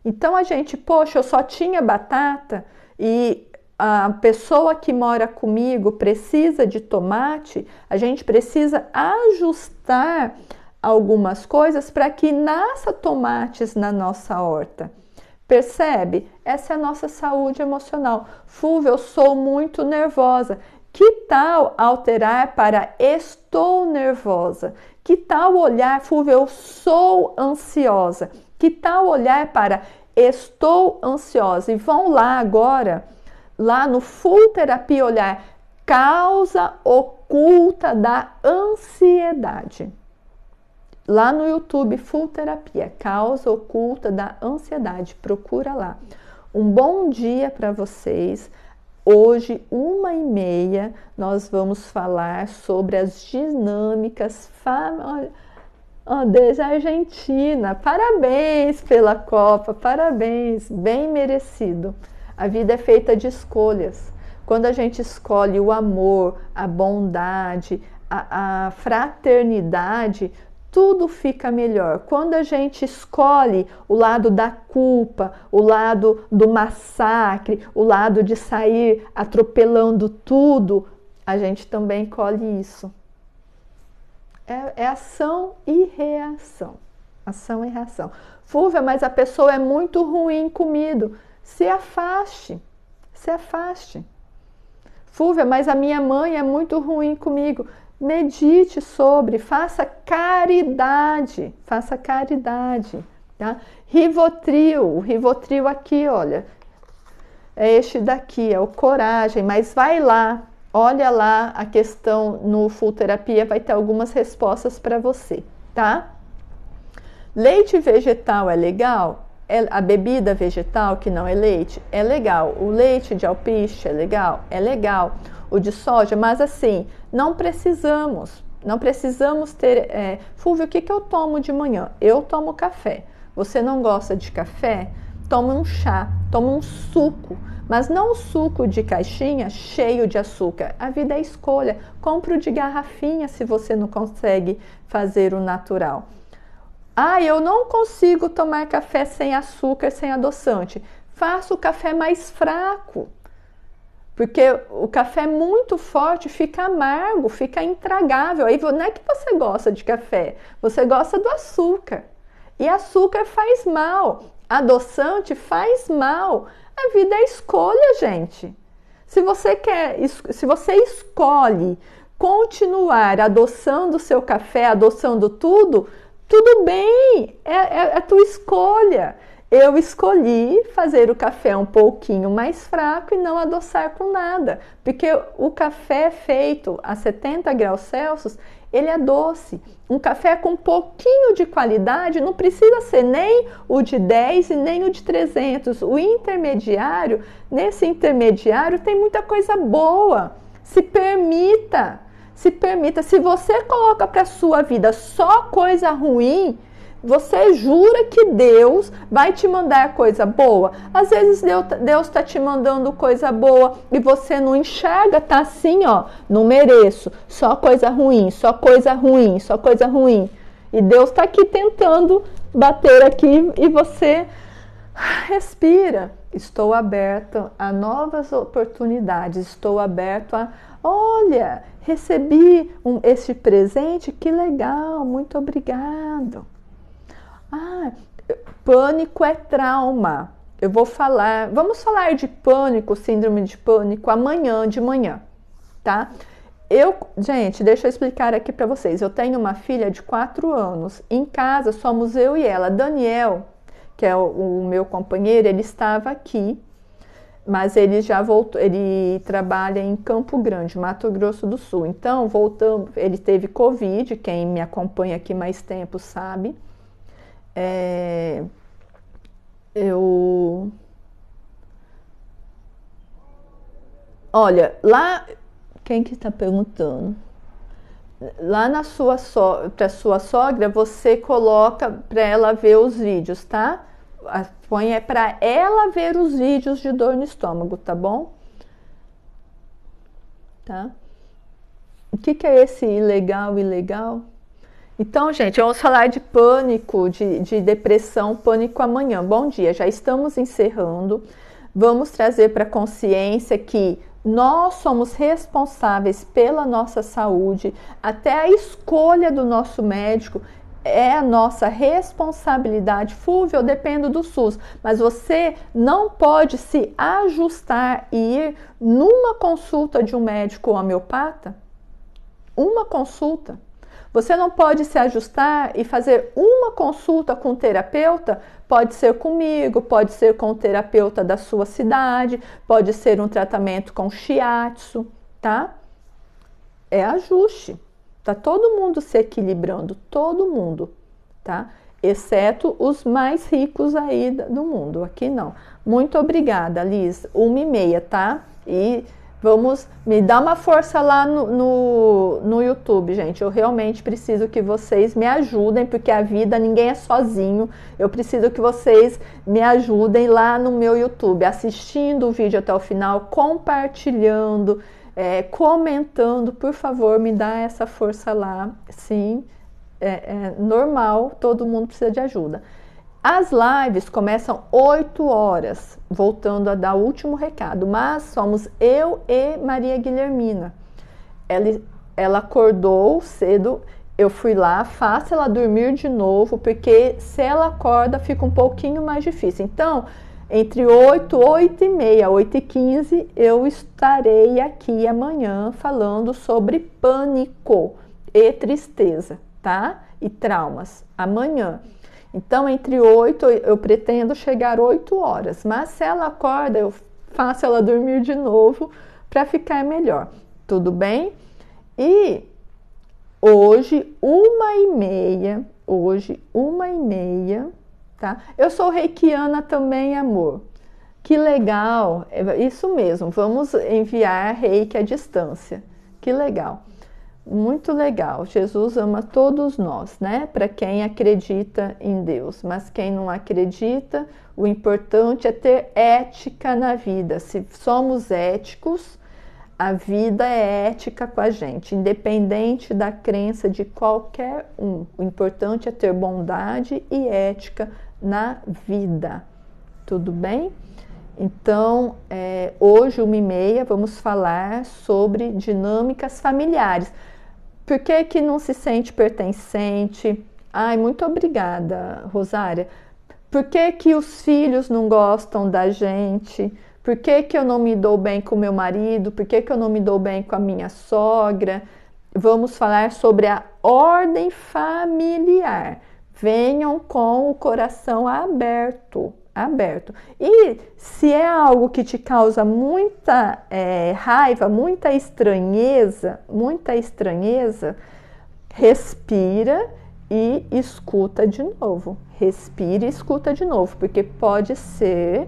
Então a gente, poxa, eu só tinha batata e a pessoa que mora comigo precisa de tomate, a gente precisa ajustar algumas coisas para que nasça tomates na nossa horta. Percebe? Essa é a nossa saúde emocional. Fulvio, eu sou muito nervosa. Que tal alterar para estou nervosa? Que tal olhar, Fulvio, eu sou ansiosa? Que tal olhar para estou ansiosa? E vão lá agora, lá no Full Terapia, olhar causa oculta da ansiedade lá no YouTube, Full Terapia, Causa Oculta da Ansiedade. Procura lá. Um bom dia para vocês. Hoje, uma e meia, nós vamos falar sobre as dinâmicas famosas. Oh, desde Argentina. Parabéns pela Copa, parabéns, bem merecido. A vida é feita de escolhas. Quando a gente escolhe o amor, a bondade, a, a fraternidade, tudo fica melhor. Quando a gente escolhe o lado da culpa, o lado do massacre, o lado de sair atropelando tudo, a gente também colhe isso. É, é ação e reação. Ação e reação. Fulvia, mas a pessoa é muito ruim comigo. Se afaste, se afaste. Fulvia, mas a minha mãe é muito ruim comigo medite sobre, faça caridade, faça caridade, tá? Rivotril, o Rivotril aqui, olha, é este daqui, é o coragem, mas vai lá, olha lá a questão no Full Terapia, vai ter algumas respostas para você, tá? Leite vegetal é legal? É, a bebida vegetal, que não é leite, é legal. O leite de alpiste é legal? É legal. O de soja, mas assim, não precisamos, não precisamos ter. É, Fulvio, o que, que eu tomo de manhã? Eu tomo café. Você não gosta de café? Toma um chá, toma um suco, mas não um suco de caixinha cheio de açúcar. A vida é escolha. Compre o de garrafinha se você não consegue fazer o natural. Ah, eu não consigo tomar café sem açúcar, sem adoçante. Faça o café mais fraco. Porque o café é muito forte fica amargo, fica intragável. Aí não é que você gosta de café, você gosta do açúcar. E açúcar faz mal, adoçante faz mal. A vida é escolha, gente. Se você quer, se você escolhe continuar adoçando o seu café, adoçando tudo, tudo bem, é, é, é a tua escolha eu escolhi fazer o café um pouquinho mais fraco e não adoçar com nada, porque o café é feito a 70 graus Celsius, ele é doce. Um café com um pouquinho de qualidade não precisa ser nem o de 10 e nem o de 300. O intermediário, nesse intermediário tem muita coisa boa. Se permita, se permita. Se você coloca para sua vida só coisa ruim, você jura que Deus vai te mandar coisa boa? Às vezes Deus está tá te mandando coisa boa e você não enxerga, tá assim, ó, não mereço, só coisa ruim, só coisa ruim, só coisa ruim. E Deus está aqui tentando bater aqui e você respira. Estou aberto a novas oportunidades, estou aberto a olha, recebi um, esse presente, que legal, muito obrigado. Ah, pânico é trauma. Eu vou falar, vamos falar de pânico, síndrome de pânico amanhã de manhã, tá? Eu, gente, deixa eu explicar aqui para vocês. Eu tenho uma filha de 4 anos. Em casa somos eu e ela. Daniel, que é o, o meu companheiro, ele estava aqui, mas ele já voltou, ele trabalha em Campo Grande, Mato Grosso do Sul. Então, voltando, ele teve COVID, quem me acompanha aqui mais tempo sabe. É, eu. Olha, lá. Quem que está perguntando? Lá na sua so... para sua sogra, você coloca para ela ver os vídeos, tá? Põe é para ela ver os vídeos de dor no estômago, tá bom? Tá? O que, que é esse ilegal, ilegal? Então, gente, vamos falar de pânico, de, de depressão, pânico amanhã. Bom dia, já estamos encerrando. Vamos trazer para consciência que nós somos responsáveis pela nossa saúde, até a escolha do nosso médico é a nossa responsabilidade. Fulvio, eu dependo do SUS, mas você não pode se ajustar e ir numa consulta de um médico homeopata? Uma consulta você não pode se ajustar e fazer uma consulta com o terapeuta, pode ser comigo, pode ser com o terapeuta da sua cidade, pode ser um tratamento com shiatsu, tá? É ajuste. Tá todo mundo se equilibrando, todo mundo, tá? Exceto os mais ricos aí do mundo. Aqui não. Muito obrigada, Liz. Uma e meia, tá? E Vamos, me dar uma força lá no, no, no, YouTube, gente. Eu realmente preciso que vocês me ajudem, porque a vida ninguém é sozinho. Eu preciso que vocês me ajudem lá no meu YouTube, assistindo o vídeo até o final, compartilhando, é, comentando. Por favor, me dá essa força lá. Sim, é, é normal, todo mundo precisa de ajuda. As lives começam 8 horas, voltando a dar o último recado, mas somos eu e Maria Guilhermina. Ela, ela acordou cedo, eu fui lá, faço ela dormir de novo, porque se ela acorda fica um pouquinho mais difícil. Então, entre 8, 8 e meia, 8 e 15, eu estarei aqui amanhã falando sobre pânico e tristeza, tá? E traumas. Amanhã. Então, entre 8, eu pretendo chegar 8 horas, mas se ela acorda, eu faço ela dormir de novo para ficar melhor. Tudo bem? E hoje, uma e meia, hoje, uma e meia, tá? Eu sou reikiana também, amor. Que legal, é, isso mesmo, vamos enviar reiki à distância. Que legal muito legal. Jesus ama todos nós, né? Para quem acredita em Deus, mas quem não acredita, o importante é ter ética na vida. Se somos éticos, a vida é ética com a gente, independente da crença de qualquer um. O importante é ter bondade e ética na vida. Tudo bem? Então, é, hoje, uma e meia, vamos falar sobre dinâmicas familiares. Por que, que não se sente pertencente? Ai, muito obrigada, Rosária. Por que, que os filhos não gostam da gente? Por que, que eu não me dou bem com meu marido? Por que, que eu não me dou bem com a minha sogra? Vamos falar sobre a ordem familiar. Venham com o coração aberto aberto. E se é algo que te causa muita é, raiva, muita estranheza, muita estranheza, respira e escuta de novo. Respira e escuta de novo, porque pode ser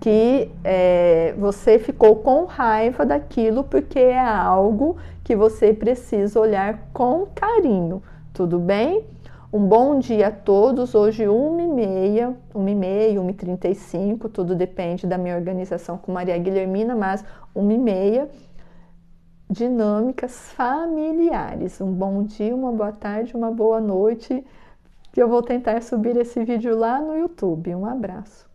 que é, você ficou com raiva daquilo porque é algo que você precisa olhar com carinho, tudo bem? Um bom dia a todos. Hoje, 1h30, 1h30, 1h35, tudo depende da minha organização com Maria Guilhermina, mas 1h30. Dinâmicas familiares. Um bom dia, uma boa tarde, uma boa noite. Eu vou tentar subir esse vídeo lá no YouTube. Um abraço.